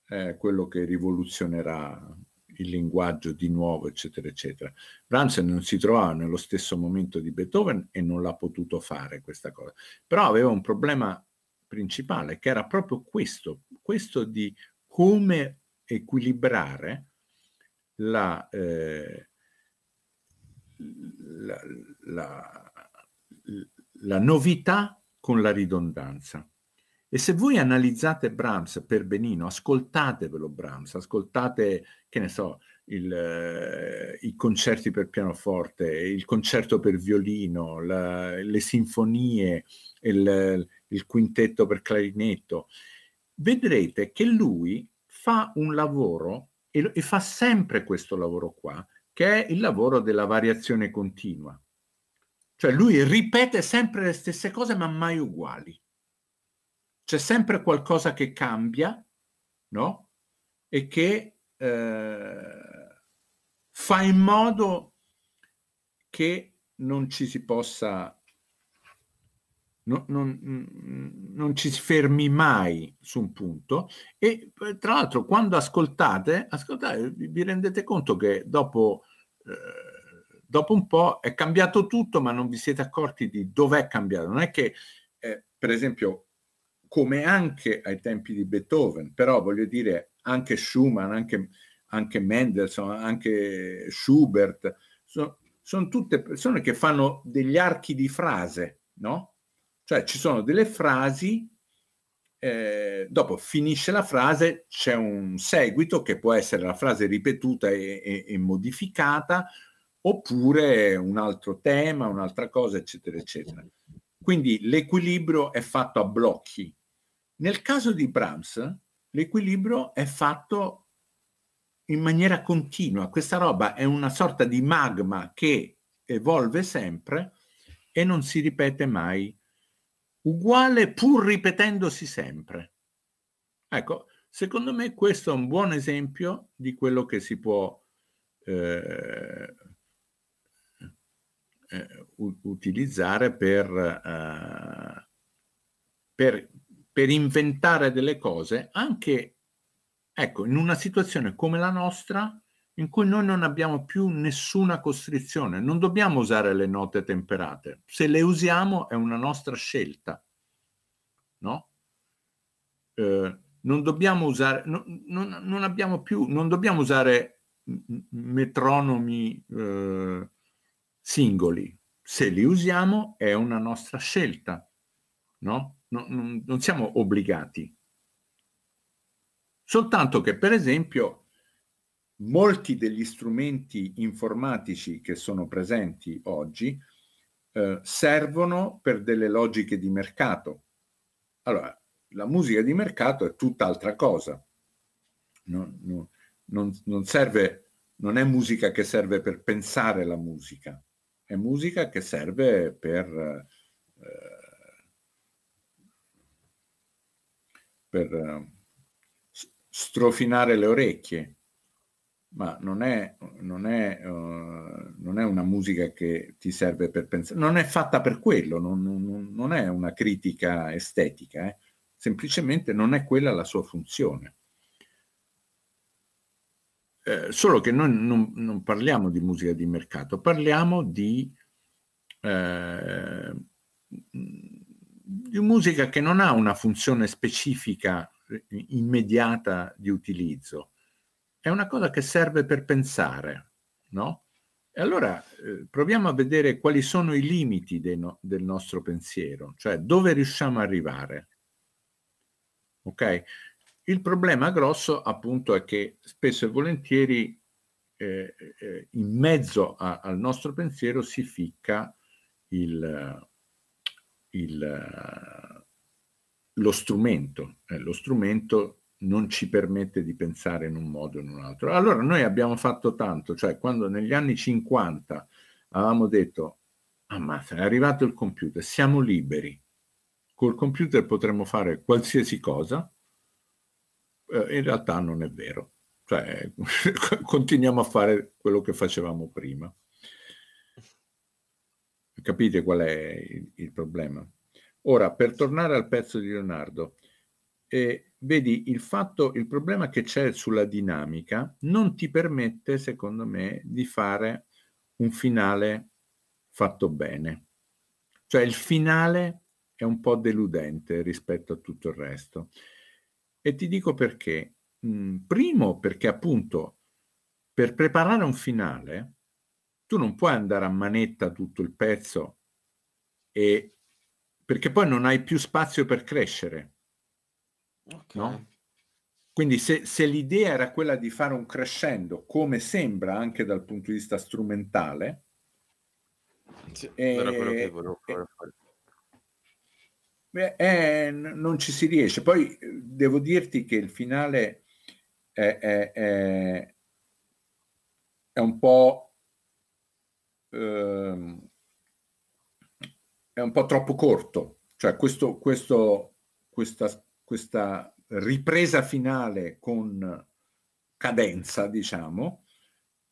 eh, quello che rivoluzionerà il linguaggio di nuovo, eccetera, eccetera. Brahms non si trovava nello stesso momento di Beethoven e non l'ha potuto fare questa cosa, però aveva un problema principale che era proprio questo, questo di come equilibrare la, eh, la, la, la novità con la ridondanza. E se voi analizzate Brahms per benino, ascoltatevelo Brahms, ascoltate, che ne so, il, eh, i concerti per pianoforte, il concerto per violino, la, le sinfonie, il, il quintetto per clarinetto, vedrete che lui fa un lavoro e, e fa sempre questo lavoro qua, che è il lavoro della variazione continua. Cioè lui ripete sempre le stesse cose ma mai uguali c'è sempre qualcosa che cambia, no? E che eh, fa in modo che non ci si possa, no, non, mm, non ci si fermi mai su un punto. E eh, tra l'altro, quando ascoltate, ascoltate, vi rendete conto che dopo. Eh, dopo un po' è cambiato tutto, ma non vi siete accorti di dov'è cambiato. Non è che, eh, per esempio, come anche ai tempi di Beethoven, però voglio dire anche Schumann, anche, anche Mendelssohn, anche Schubert, sono, sono tutte persone che fanno degli archi di frase, no? Cioè ci sono delle frasi, eh, dopo finisce la frase, c'è un seguito che può essere la frase ripetuta e, e, e modificata, oppure un altro tema, un'altra cosa, eccetera, eccetera. Quindi l'equilibrio è fatto a blocchi, nel caso di Brahms, l'equilibrio è fatto in maniera continua. Questa roba è una sorta di magma che evolve sempre e non si ripete mai, uguale pur ripetendosi sempre. Ecco, secondo me questo è un buon esempio di quello che si può eh, eh utilizzare per, eh, per, per inventare delle cose anche ecco, in una situazione come la nostra in cui noi non abbiamo più nessuna costrizione, non dobbiamo usare le note temperate, se le usiamo è una nostra scelta, no? Eh, non dobbiamo usare, no, non, non, abbiamo più, non dobbiamo usare metronomi eh, singoli, se li usiamo è una nostra scelta no? non, non, siamo obbligati. Soltanto che, per esempio, molti degli strumenti informatici che sono presenti oggi eh, servono per delle logiche di mercato. Allora, la musica di mercato è tutt'altra cosa. Non, non, non, non, serve, non è musica che serve per pensare la musica, è musica che serve per eh, per ehm, strofinare le orecchie, ma non è, non, è, uh, non è, una musica che ti serve per pensare, non è fatta per quello, non, non è una critica estetica, eh. semplicemente non è quella la sua funzione. Eh, solo che noi non, parliamo di musica di mercato, parliamo di eh, di musica che non ha una funzione specifica eh, immediata di utilizzo, è una cosa che serve per pensare, no? E allora eh, proviamo a vedere quali sono i limiti no- del nostro pensiero, cioè dove riusciamo ad arrivare. Ok? Il problema grosso appunto è che spesso e volentieri eh, eh, in mezzo a- al nostro pensiero si ficca il, il, lo, strumento, eh, lo strumento non ci permette di pensare in un modo o in un altro. Allora noi abbiamo fatto tanto, cioè quando negli anni 50 avevamo detto, ammazza, ah, è arrivato il computer, siamo liberi, col computer potremmo fare qualsiasi cosa, eh, in realtà non è vero, cioè continuiamo a fare quello che facevamo prima. Capite qual è il, il problema? Ora, per tornare al pezzo di Leonardo, eh, vedi il fatto, il problema che c'è sulla dinamica non ti permette, secondo me, di fare un finale fatto bene. Cioè il finale è un po' deludente rispetto a tutto il resto. E ti dico perché. Mm, primo, perché appunto per preparare un finale tu non puoi andare a manetta tutto il pezzo e... perché poi non hai più spazio per crescere. Okay. No? Quindi se, se l'idea era quella di fare un crescendo, come sembra anche dal punto di vista strumentale, sì, e, eh, era quello che volevo eh, fare. Beh, eh, non ci si riesce. Poi eh, devo dirti che il finale è, è, è, è un po' eh, è un po' troppo corto, cioè questo, questo, questa, questa ripresa finale con cadenza, diciamo,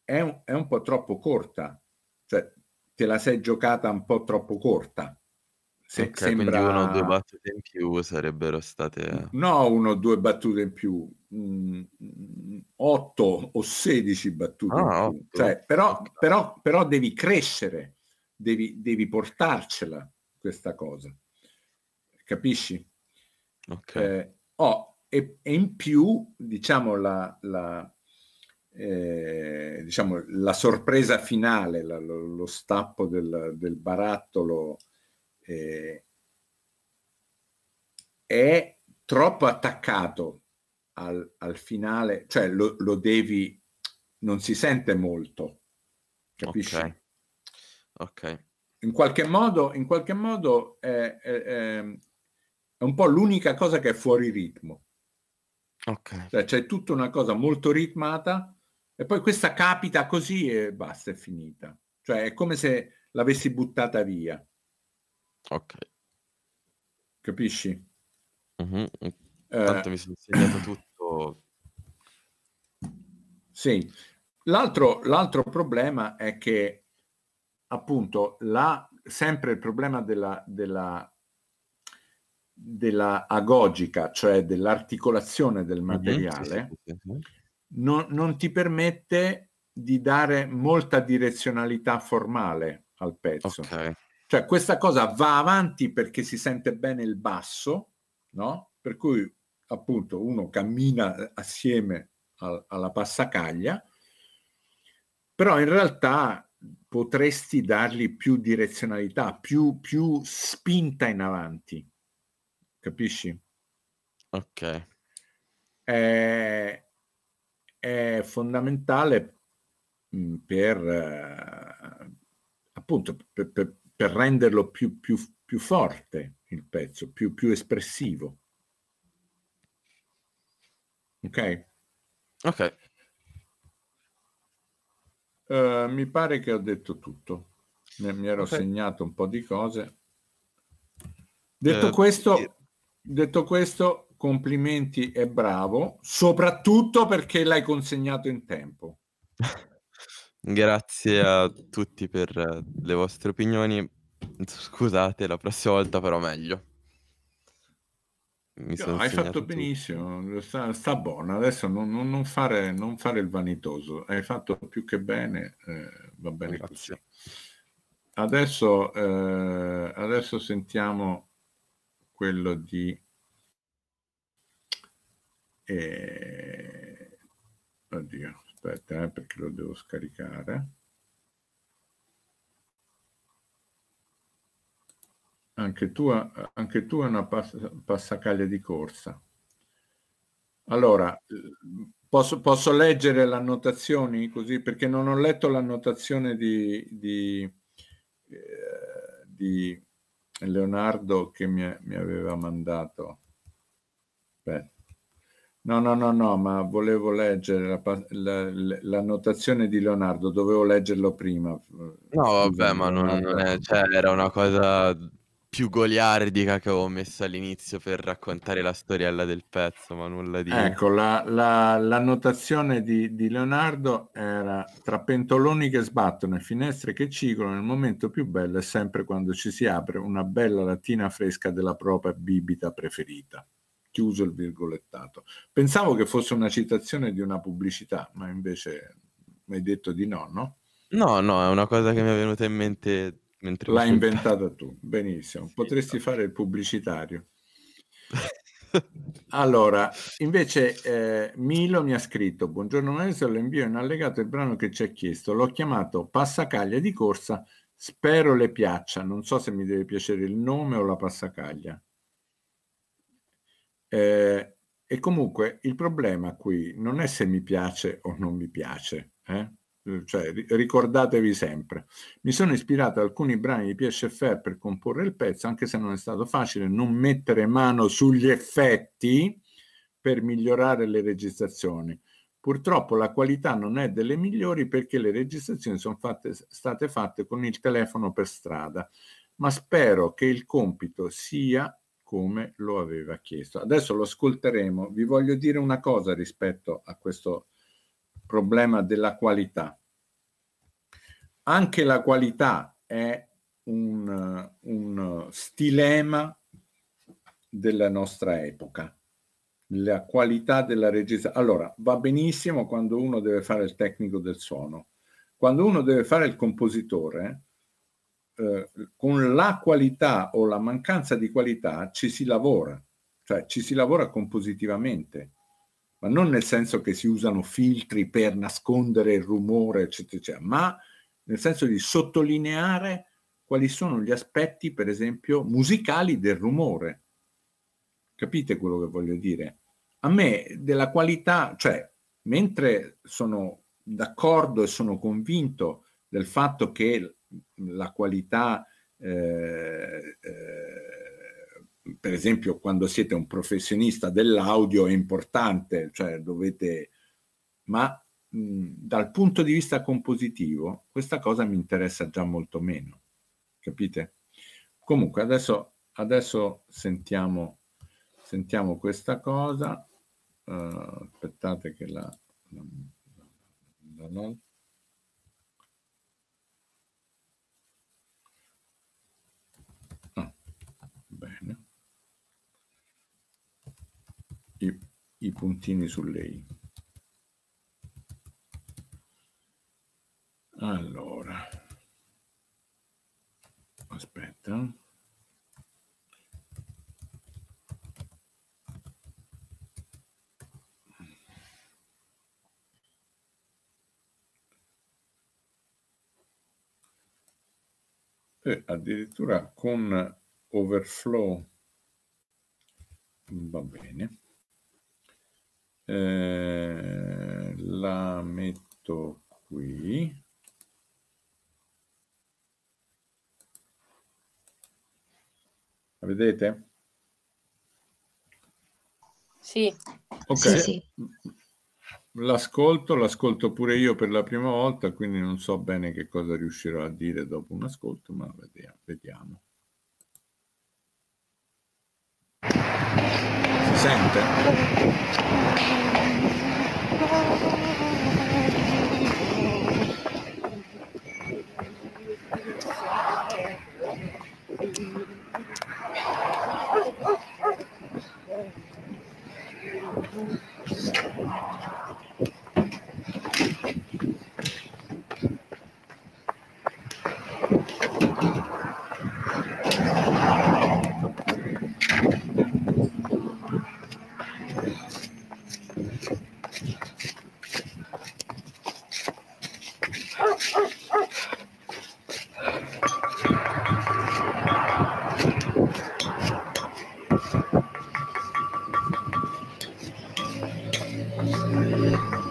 è un, è un po' troppo corta, cioè te la sei giocata un po' troppo corta. Se, okay, sembra... Quindi una o due battute in
più sarebbero state...
No, una o due battute in più, mh, mm, 8 mm, o 16 battute ah, in più. Cioè, però, okay. però, però, devi crescere, devi, devi portarcela questa cosa. Capisci? Ok. Eh, oh, e, e, in più, diciamo, la, la, eh, diciamo, la sorpresa finale, la, lo, lo, stappo del, del barattolo eh, è troppo attaccato al, al finale, cioè lo, lo, devi, non si sente molto, capisci? Ok. okay. In qualche modo, in qualche modo è, è, è, è un po' l'unica cosa che è fuori ritmo. Okay. Cioè, c'è tutta una cosa molto ritmata e poi questa capita così e basta, è finita. Cioè è come se l'avessi buttata via. Ok. Capisci? Mm-hmm. Eh. Tanto eh, mi sono segnato tutto. Sì. L'altro, l'altro problema è che appunto la, sempre il problema della, della, della agogica, cioè dell'articolazione del mm-hmm. materiale, mm-hmm, Non, non ti permette di dare molta direzionalità formale al pezzo. Okay. Cioè questa cosa va avanti perché si sente bene il basso, no? Per cui appunto uno cammina assieme a, alla passacaglia, però in realtà potresti dargli più direzionalità, più, più spinta in avanti, capisci? Ok. È, è fondamentale mm, per, eh, appunto, per, per per renderlo più, più, più forte il pezzo, più, più espressivo. Ok? Ok. Uh, mi pare che ho detto tutto. Mi ero okay. segnato un po' di cose. Detto, uh, questo, io... detto questo, complimenti e bravo, soprattutto perché l'hai consegnato in tempo.
Grazie a tutti per le vostre opinioni. Scusate, la prossima volta però meglio. No, hai fatto tutto.
benissimo, sta, sta buono. Adesso non, non, non, fare, non, fare, il vanitoso, hai fatto più che bene, eh, va bene Grazie. così. Adesso, eh, adesso sentiamo quello di... Eh, oddio aspetta eh, perché lo devo scaricare anche tu, anche tu è una pass- passacaglia di corsa allora posso, posso leggere le annotazioni così perché non ho letto l'annotazione di, di, eh, di Leonardo che mi, mi aveva mandato aspetta No, no, no, no, ma volevo leggere l'annotazione la, la, di Leonardo, dovevo leggerlo prima. Eh,
no, vabbè, ma non, non è, cioè, era una cosa più goliardica che avevo messo all'inizio per raccontare la storiella
del pezzo, ma nulla di... Ecco, l'annotazione la, la, di, di, Leonardo era tra pentoloni che sbattono e finestre che ciclano, il momento più bello è sempre quando ci si apre una bella latina fresca della propria bibita preferita chiuso il virgolettato. Pensavo che fosse una citazione di una pubblicità, ma invece mi hai detto di no, no?
No, no, è una cosa che mi è venuta in mente mentre... L'hai inventata
tu, benissimo. Sì, Potresti no. fare il pubblicitario. Allora, invece eh, Milo mi ha scritto, buongiorno maestro, lo invio in allegato il brano che ci ha chiesto, l'ho chiamato Passacaglia di corsa, spero le piaccia, non so se mi deve piacere il nome o la passacaglia. Eh, e comunque il problema qui non è se mi piace o non mi piace, eh? eh cioè, ricordatevi sempre. Mi sono ispirato a alcuni brani di PSFR per comporre il pezzo, anche se non è stato facile non mettere mano sugli effetti per migliorare le registrazioni. Purtroppo la qualità non è delle migliori perché le registrazioni sono fatte, state fatte con il telefono per strada, ma spero che il compito sia come lo aveva chiesto. Adesso lo ascolteremo. Vi voglio dire una cosa rispetto a questo problema della qualità. Anche la qualità è un, un stilema della nostra epoca la qualità della registrazione. Allora, va benissimo quando uno deve fare il tecnico del suono. Quando uno deve fare il compositore, eh, con la qualità o la mancanza di qualità ci si lavora, cioè ci si lavora compositivamente, ma non nel senso che si usano filtri per nascondere il rumore, eccetera, eccetera, ma nel senso di sottolineare quali sono gli aspetti, per esempio, musicali del rumore. Capite quello che voglio dire? A me della qualità, cioè, mentre sono d'accordo e sono convinto del fatto che la qualità, eh, eh, per esempio quando siete un professionista dell'audio è importante, cioè dovete, ma mh, dal punto di vista compositivo questa cosa mi interessa già molto meno, capite? Comunque adesso, adesso sentiamo, sentiamo questa cosa, uh, aspettate che la... la, la, la i puntini su lei. Allora,
aspetta.
E eh, addirittura con overflow va bene eh, la metto qui. La vedete? Sì. Ok. Sì, sì. L'ascolto, l'ascolto pure io per la prima volta, quindi non so bene che cosa riuscirò a dire dopo un ascolto, ma vediamo. vediamo. sente.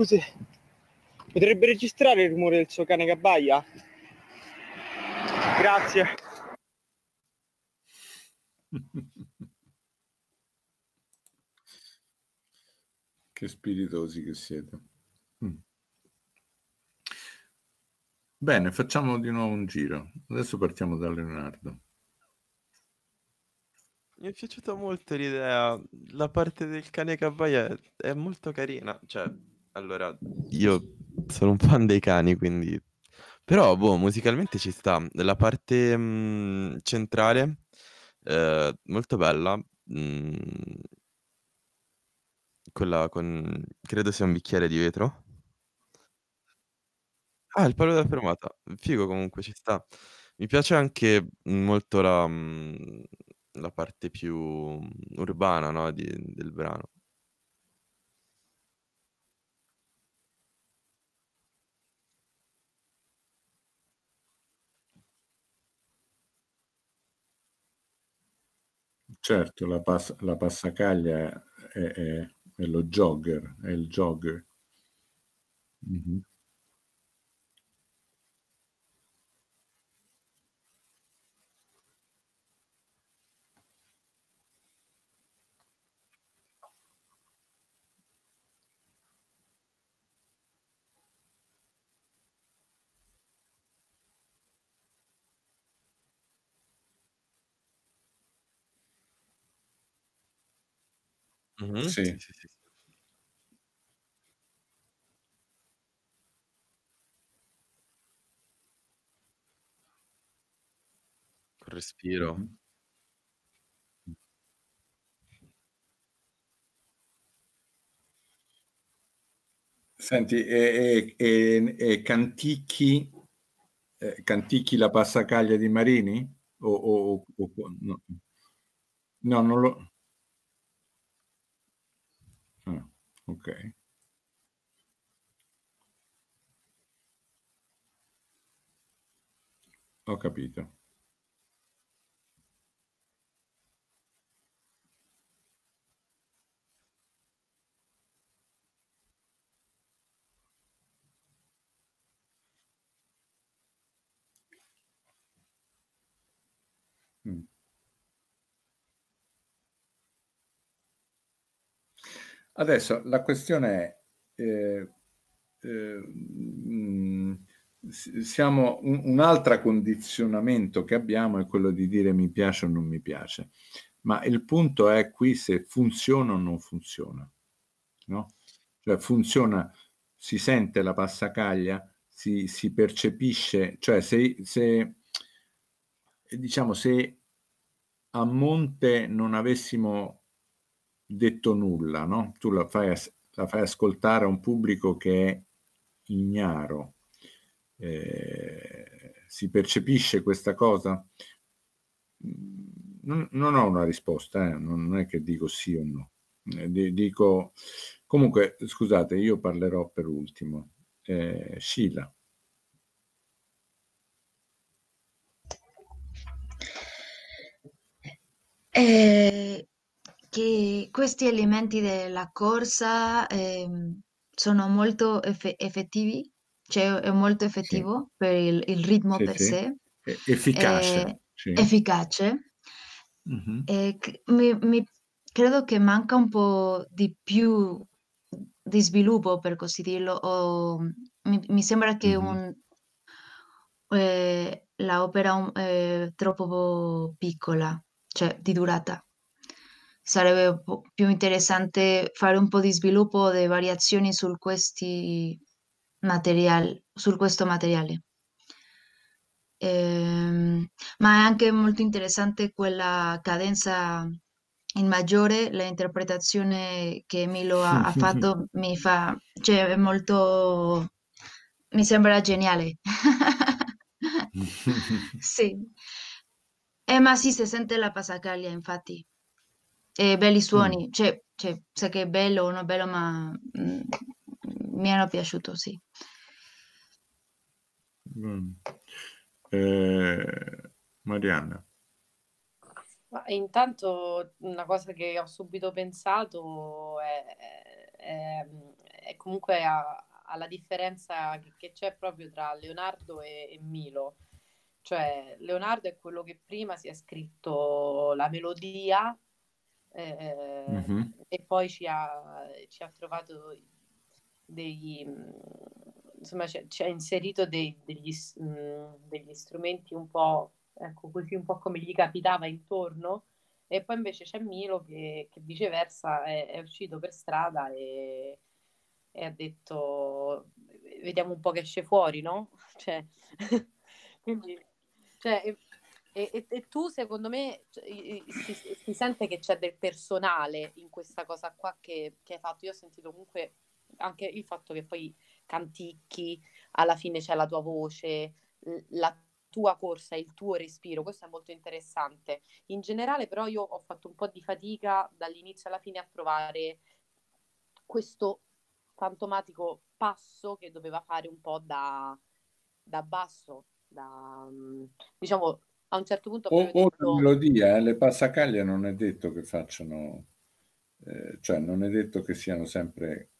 cos'è? Potrebbe registrare il rumore del suo cane che abbaia? Grazie. che spiritosi che siete. Mm. Bene, facciamo di nuovo un giro. Adesso partiamo da Leonardo.
Mi è piaciuta molto l'idea. La parte del cane che abbaia è, è molto carina. Cioè, allora, io sono un fan dei cani, quindi... Però, boh, musicalmente ci sta. La parte mh, mhmm, centrale, eh, molto bella. mh, mhmm, quella con... credo sia un bicchiere di vetro. Ah, il palo della fermata. Figo comunque, ci sta. Mi piace anche molto la, mhmm, la parte più urbana, no, di- del brano.
Certo, la, pass- la passacaglia è, è, è, lo jogger, è il jogger. Mm-hmm.
Mm-hmm. Sì. Sì,
respiro. Mm-hmm.
Senti, e, e, e canticchi, eh, canticchi la passacaglia di Marini? O, o, o, no. no, non lo... Ok. Ho capito. Adesso la questione è, eh, eh, mh, siamo, un, un, altro condizionamento che abbiamo è quello di dire mi piace o non mi piace, ma il punto è qui se funziona o non funziona, no? Cioè funziona, si sente la passacaglia, si, si percepisce, cioè se, se diciamo se a monte non avessimo detto nulla, no? tu la fai, la fai ascoltare a un pubblico che è ignaro. Eh, si percepisce questa cosa? Mm, non, non ho una risposta, eh? non è che dico sì o no. Eh, dico, comunque, scusate, io parlerò per ultimo. Eh, Sheila.
Eh, che questi elementi della corsa ehm, sono molto eff- effettivi, cioè è molto effettivo sì. per il, il ritmo sì, per sì. sé.
E- efficace. Eh,
efficace. Mm-hmm. E, eh, mi, mi, credo che manca un po' di più di sviluppo, per così dirlo, o, mhmm, mi, mi, sembra che mm-hmm. un, eh, la opera eh, troppo piccola, cioè di durata sarebbe più interessante fare un po' di sviluppo di variazioni su, materiali, su questo materiale. Eh, ma è anche molto interessante quella cadenza in maggiore, l'interpretazione che Milo ha, ha fatto mi fa, cioè è molto, mi sembra geniale. sì, e eh, ma sì, si sente la passacaglia infatti e belli mm. suoni, mm. cioè, cioè, so che è bello o non bello, ma mh, mm, mi hanno piaciuto, sì.
Mm. Eh, Marianna.
Ma intanto una cosa che ho subito pensato è, è, è comunque a, alla differenza che, che, c'è proprio tra Leonardo e, e, Milo. Cioè, Leonardo è quello che prima si è scritto la melodia mm-hmm. e poi ci ha, ci ha trovato degli, insomma, ci, ci ha inserito dei, degli, mh, degli, strumenti un po', ecco, così un po' come gli capitava intorno. E poi invece c'è Milo che, che viceversa è, è, uscito per strada e, e, ha detto vediamo un po' che esce fuori, no? Cioè, quindi, cioè, e, e, e tu, secondo me, cioè, si, si, sente che c'è del personale in questa cosa qua che, che hai fatto. Io ho sentito comunque anche il fatto che poi canticchi, alla fine c'è la tua voce, la tua corsa, il tuo respiro, questo è molto interessante. In generale però io ho fatto un po' di fatica dall'inizio alla fine a trovare questo fantomatico passo che doveva fare un po' da, da basso, da, mm, diciamo a un certo punto... O, detto...
o melodia, eh, le passacaglie non è detto che facciano, eh, cioè non è detto che siano sempre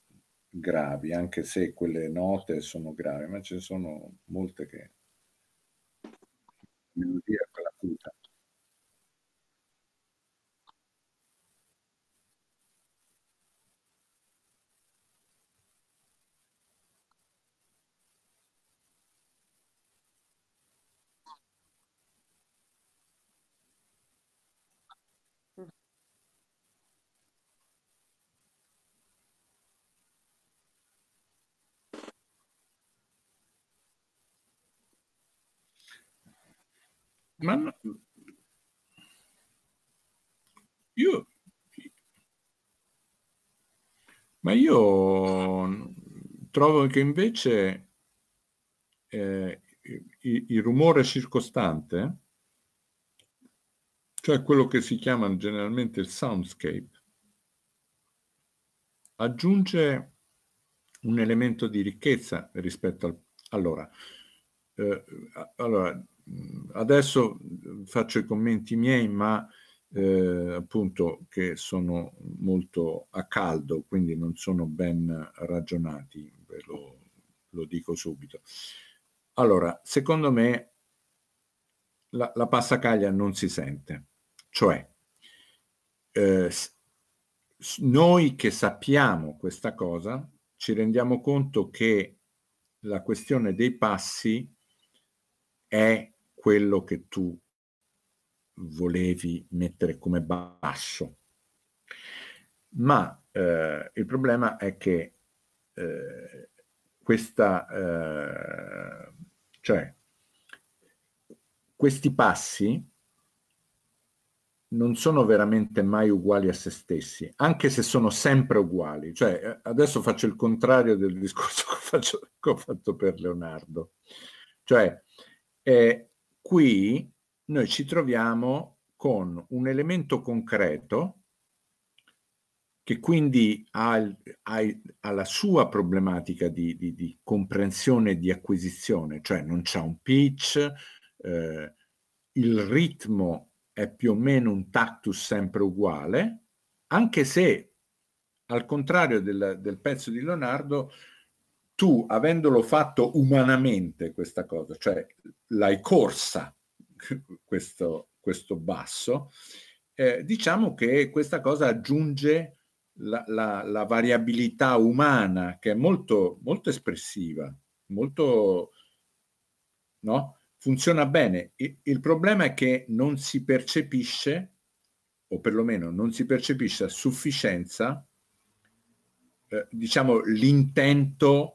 gravi, anche se quelle note sono gravi, ma ce ne sono molte che... Melodia è quella acuta. Ma io, ma io trovo che invece eh, il, il rumore circostante, cioè quello che si chiama generalmente il soundscape, aggiunge un elemento di ricchezza rispetto al... Allora, eh, allora adesso faccio i commenti miei, ma eh, appunto che sono molto a caldo, quindi non sono ben ragionati, ve lo, lo dico subito. Allora, secondo me la, la passacaglia non si sente, cioè eh, noi che sappiamo questa cosa ci rendiamo conto che la questione dei passi è quello che tu volevi mettere come basso. Ma eh, il problema è che eh, questa, eh, cioè, questi passi non sono veramente mai uguali a se stessi, anche se sono sempre uguali. Cioè, eh, adesso faccio il contrario del discorso che, faccio, che ho fatto per Leonardo. Cioè, è, eh, qui noi ci troviamo con un elemento concreto che quindi ha, ha, ha la sua problematica di, di, di, comprensione e di acquisizione, cioè non c'è un pitch, eh, il ritmo è più o meno un tactus sempre uguale, anche se al contrario del, del pezzo di Leonardo tu avendolo fatto umanamente questa cosa, cioè l'hai corsa questo, questo basso, eh, diciamo che questa cosa aggiunge la, la, la variabilità umana che è molto, molto espressiva, molto, no? funziona bene. Il, il problema è che non si percepisce, o perlomeno non si percepisce a sufficienza, eh, diciamo, l'intento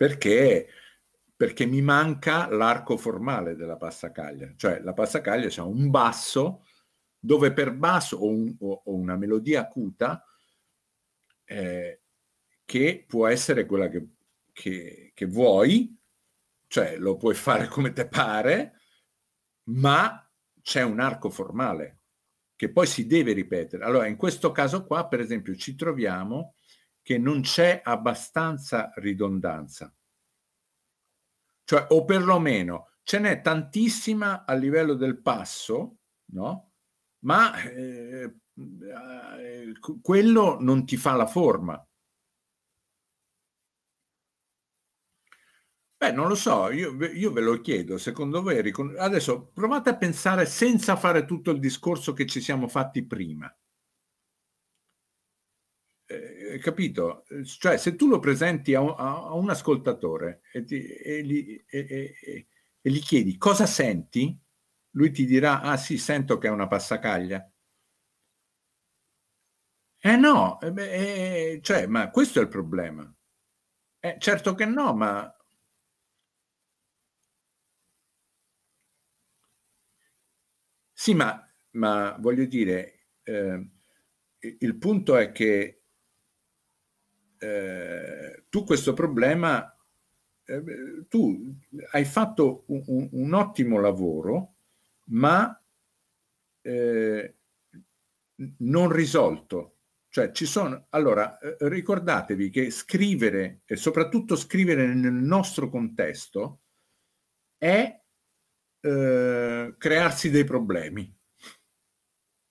perché, perché mi manca l'arco formale della passacaglia, cioè la passacaglia c'è un basso dove per basso ho, un, ho una melodia acuta eh, che può essere quella che, che, che vuoi, cioè lo puoi fare come te pare, ma c'è un arco formale che poi si deve ripetere. Allora, in questo caso qua, per esempio, ci troviamo che non c'è abbastanza ridondanza. Cioè, o perlomeno ce n'è tantissima a livello del passo, no? Ma eh, eh quello non ti fa la forma. Beh, non lo so, io, io ve lo chiedo, secondo voi, adesso provate a pensare senza fare tutto il discorso che ci siamo fatti prima eh, capito? Cioè, se tu lo presenti a un, a un ascoltatore e, ti, e, gli, e, e, gli, chiedi cosa senti, lui ti dirà, ah sì, sento che è una passacaglia. Eh no, eh, eh cioè, ma questo è il problema. Eh, certo che no, ma... Sì, ma, ma voglio dire, ehm, il punto è che eh, tu questo problema, eh, tu hai fatto un, un, ottimo lavoro, ma eh, non risolto. Cioè, ci sono, allora, eh, ricordatevi che scrivere, e soprattutto scrivere nel nostro contesto, è eh, crearsi dei problemi,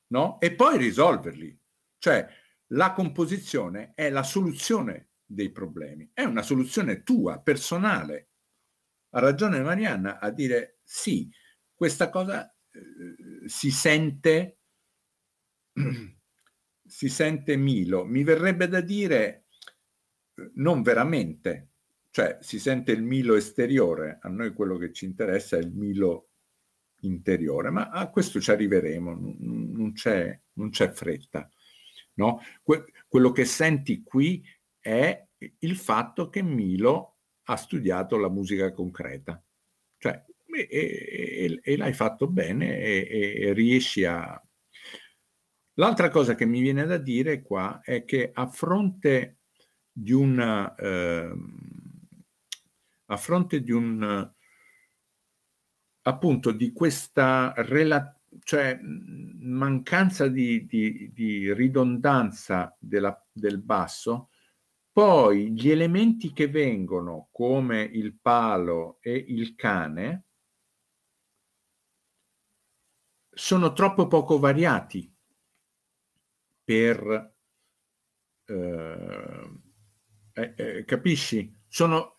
no? E poi risolverli. Cioè, la composizione è la soluzione dei problemi, è una soluzione tua, personale. Ha ragione Marianna a dire sì, questa cosa eh, si sente si sente Milo, mi verrebbe da dire eh, non veramente, cioè si sente il Milo esteriore, a noi quello che ci interessa è il Milo interiore, ma a questo ci arriveremo, non c'è, non c'è fretta. No? Que- quello che senti qui è il fatto che Milo ha studiato la musica concreta. Cioè, e, e, e l'hai fatto bene e, riesci a... L'altra cosa che mi viene da dire qua è che a fronte di un... Eh, a fronte di un... appunto di questa relazione cioè mancanza di, di, di ridondanza della, del basso, poi gli elementi che vengono come il palo e il cane sono troppo poco variati per eh, eh, eh capisci sono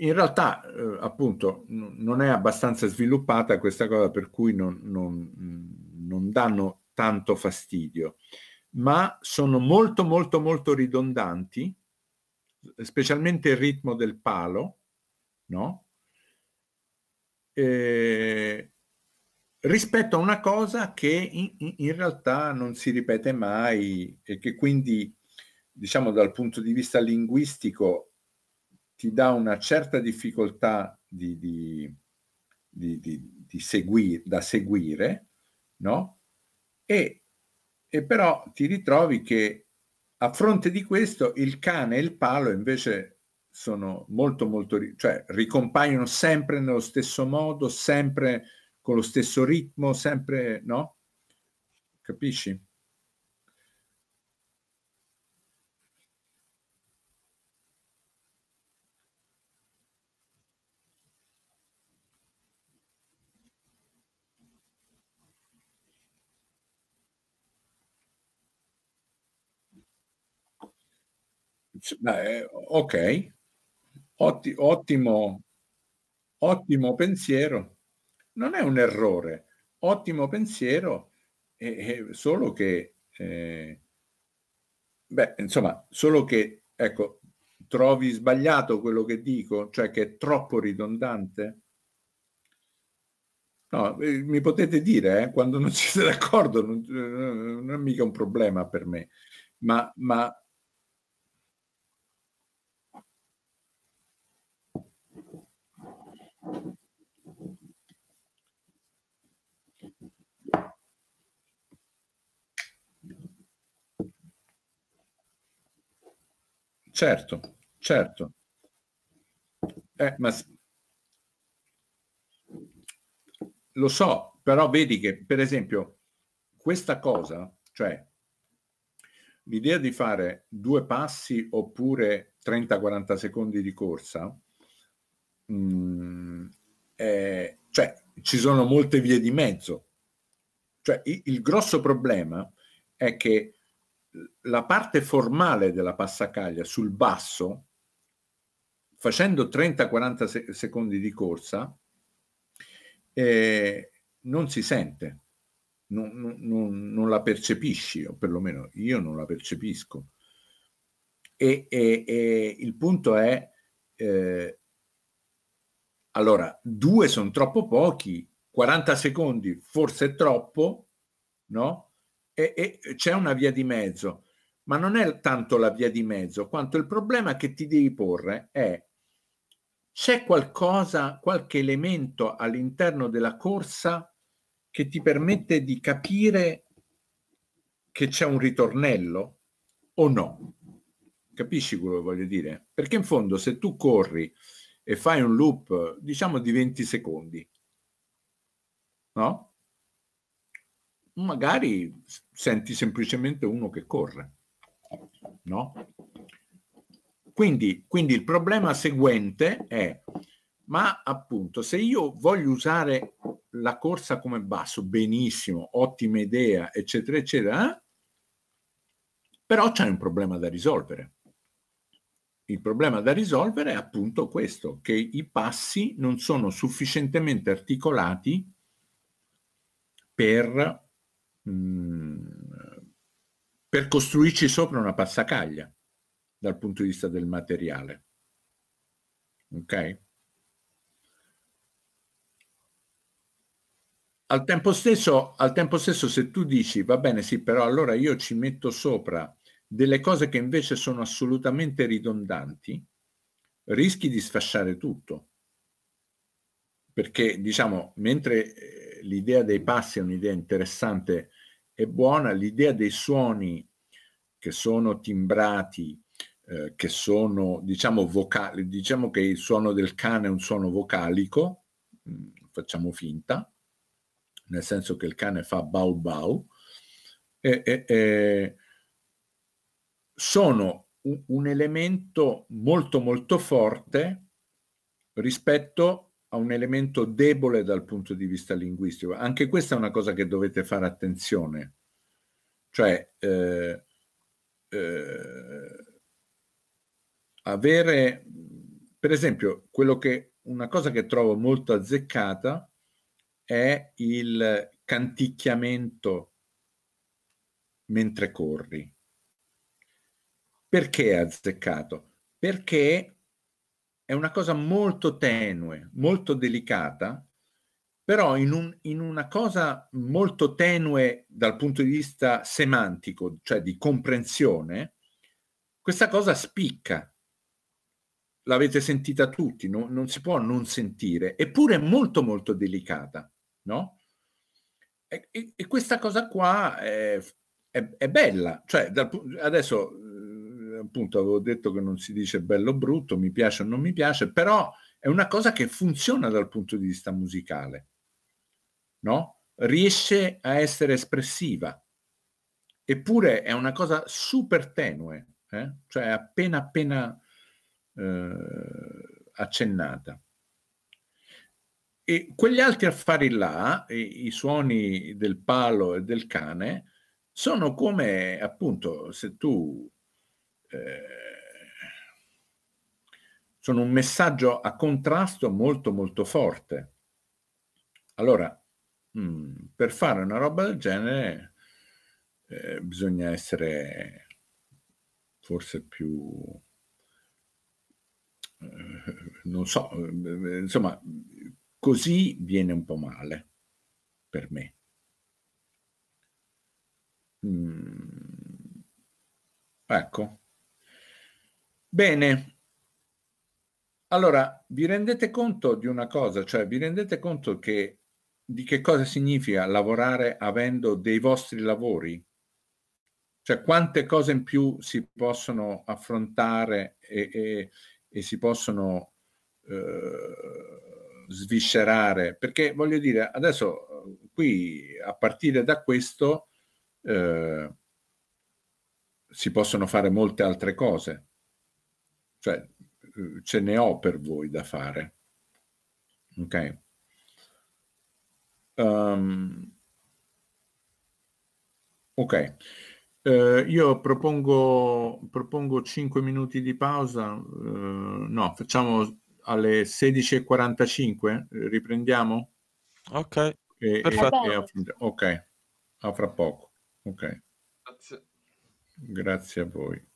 in realtà, eh, appunto, n- non è abbastanza sviluppata questa cosa per cui non, non, non, danno tanto fastidio, ma sono molto, molto, molto ridondanti, specialmente il ritmo del palo, no? Eh, rispetto a una cosa che in, in realtà non si ripete mai e che quindi, diciamo, dal punto di vista linguistico ti dà una certa difficoltà di, di, di, di seguir, da seguire, no? E, e però ti ritrovi che a fronte di questo il cane e il palo invece sono molto molto cioè ricompaiono sempre nello stesso modo sempre con lo stesso ritmo sempre no capisci Beh, ok, Otti, ottimo, ottimo pensiero. Non è un errore, ottimo pensiero, è, è solo che, eh, beh, insomma, solo che, ecco, trovi sbagliato quello che dico, cioè che è troppo ridondante? No, eh, mi potete dire, eh, quando non siete d'accordo, non, eh, non, è mica un problema per me, ma, ma Certo, certo. Eh, ma lo so, però vedi che per esempio questa cosa, cioè l'idea di fare due passi oppure 30-40 secondi di corsa, mh, mm, eh, cioè, ci sono molte vie di mezzo. Cioè, il, il grosso problema è che la parte formale della passacaglia sul basso, facendo 30-40 secondi di corsa, eh, non si sente, non, non, non, la percepisci, o perlomeno io non la percepisco. E, e, e il punto è eh, allora, due sono troppo pochi, 40 secondi forse è troppo, no? E, e c'è una via di mezzo, ma non è tanto la via di mezzo, quanto il problema che ti devi porre è c'è qualcosa, qualche elemento all'interno della corsa che ti permette di capire che c'è un ritornello o no? Capisci quello che voglio dire? Perché in fondo se tu corri e fai un loop, diciamo, di 20 secondi, no? Magari senti semplicemente uno che corre, no? Quindi, quindi il problema seguente è, ma appunto, se io voglio usare la corsa come basso, benissimo, ottima idea, eccetera, eccetera, però c'è un problema da risolvere il problema da risolvere è appunto questo, che i passi non sono sufficientemente articolati per, mh, mm, per costruirci sopra una passacaglia dal punto di vista del materiale. Ok? Al tempo, stesso, al tempo stesso, se tu dici va bene, sì, però allora io ci metto sopra delle cose che invece sono assolutamente ridondanti, rischi di sfasciare tutto. Perché, diciamo, mentre eh, l'idea dei passi è un'idea interessante e buona, l'idea dei suoni che sono timbrati, eh, che sono, diciamo, vocali, diciamo che il suono del cane è un suono vocalico, mh, mm, facciamo finta, nel senso che il cane fa bau bau, e, e, e sono un, elemento molto molto forte rispetto a un elemento debole dal punto di vista linguistico. Anche questa è una cosa che dovete fare attenzione. Cioè, eh, eh, avere, per esempio, che, una cosa che trovo molto azzeccata è il canticchiamento mentre corri. Perché ha azzeccato? Perché è una cosa molto tenue, molto delicata, però in, un, in una cosa molto tenue dal punto di vista semantico, cioè di comprensione, questa cosa spicca. L'avete sentita tutti, no? non si può non sentire, eppure è molto molto delicata, no? E, e, e questa cosa qua è, è, è bella, cioè dal, adesso appunto avevo detto che non si dice bello o brutto, mi piace o non mi piace, però è una cosa che funziona dal punto di vista musicale, no? Riesce a essere espressiva, eppure è una cosa super tenue, eh? cioè appena appena eh, accennata. E quegli altri affari là, i suoni del palo e del cane, sono come appunto se tu eh, sono un messaggio a contrasto molto molto forte. Allora, mm, per fare una roba del genere eh, bisogna essere forse più eh, non so, eh, insomma, così viene un po' male per me. Mm. Ecco. Bene, allora vi rendete conto di una cosa, cioè vi rendete conto che, di che cosa significa lavorare avendo dei vostri lavori? Cioè quante cose in più si possono affrontare e, e, e si possono eh, sviscerare? Perché voglio dire, adesso qui a partire da questo eh, si possono fare molte altre cose cioè, eh, ce ne ho per voi da fare. Ok? Um, ok. Uh, io propongo, propongo 5 minuti di pausa, uh, no, facciamo alle 16.45, riprendiamo? Ok, e, perfetto. E, e ok, a fra poco. Okay. Grazie. Grazie a voi.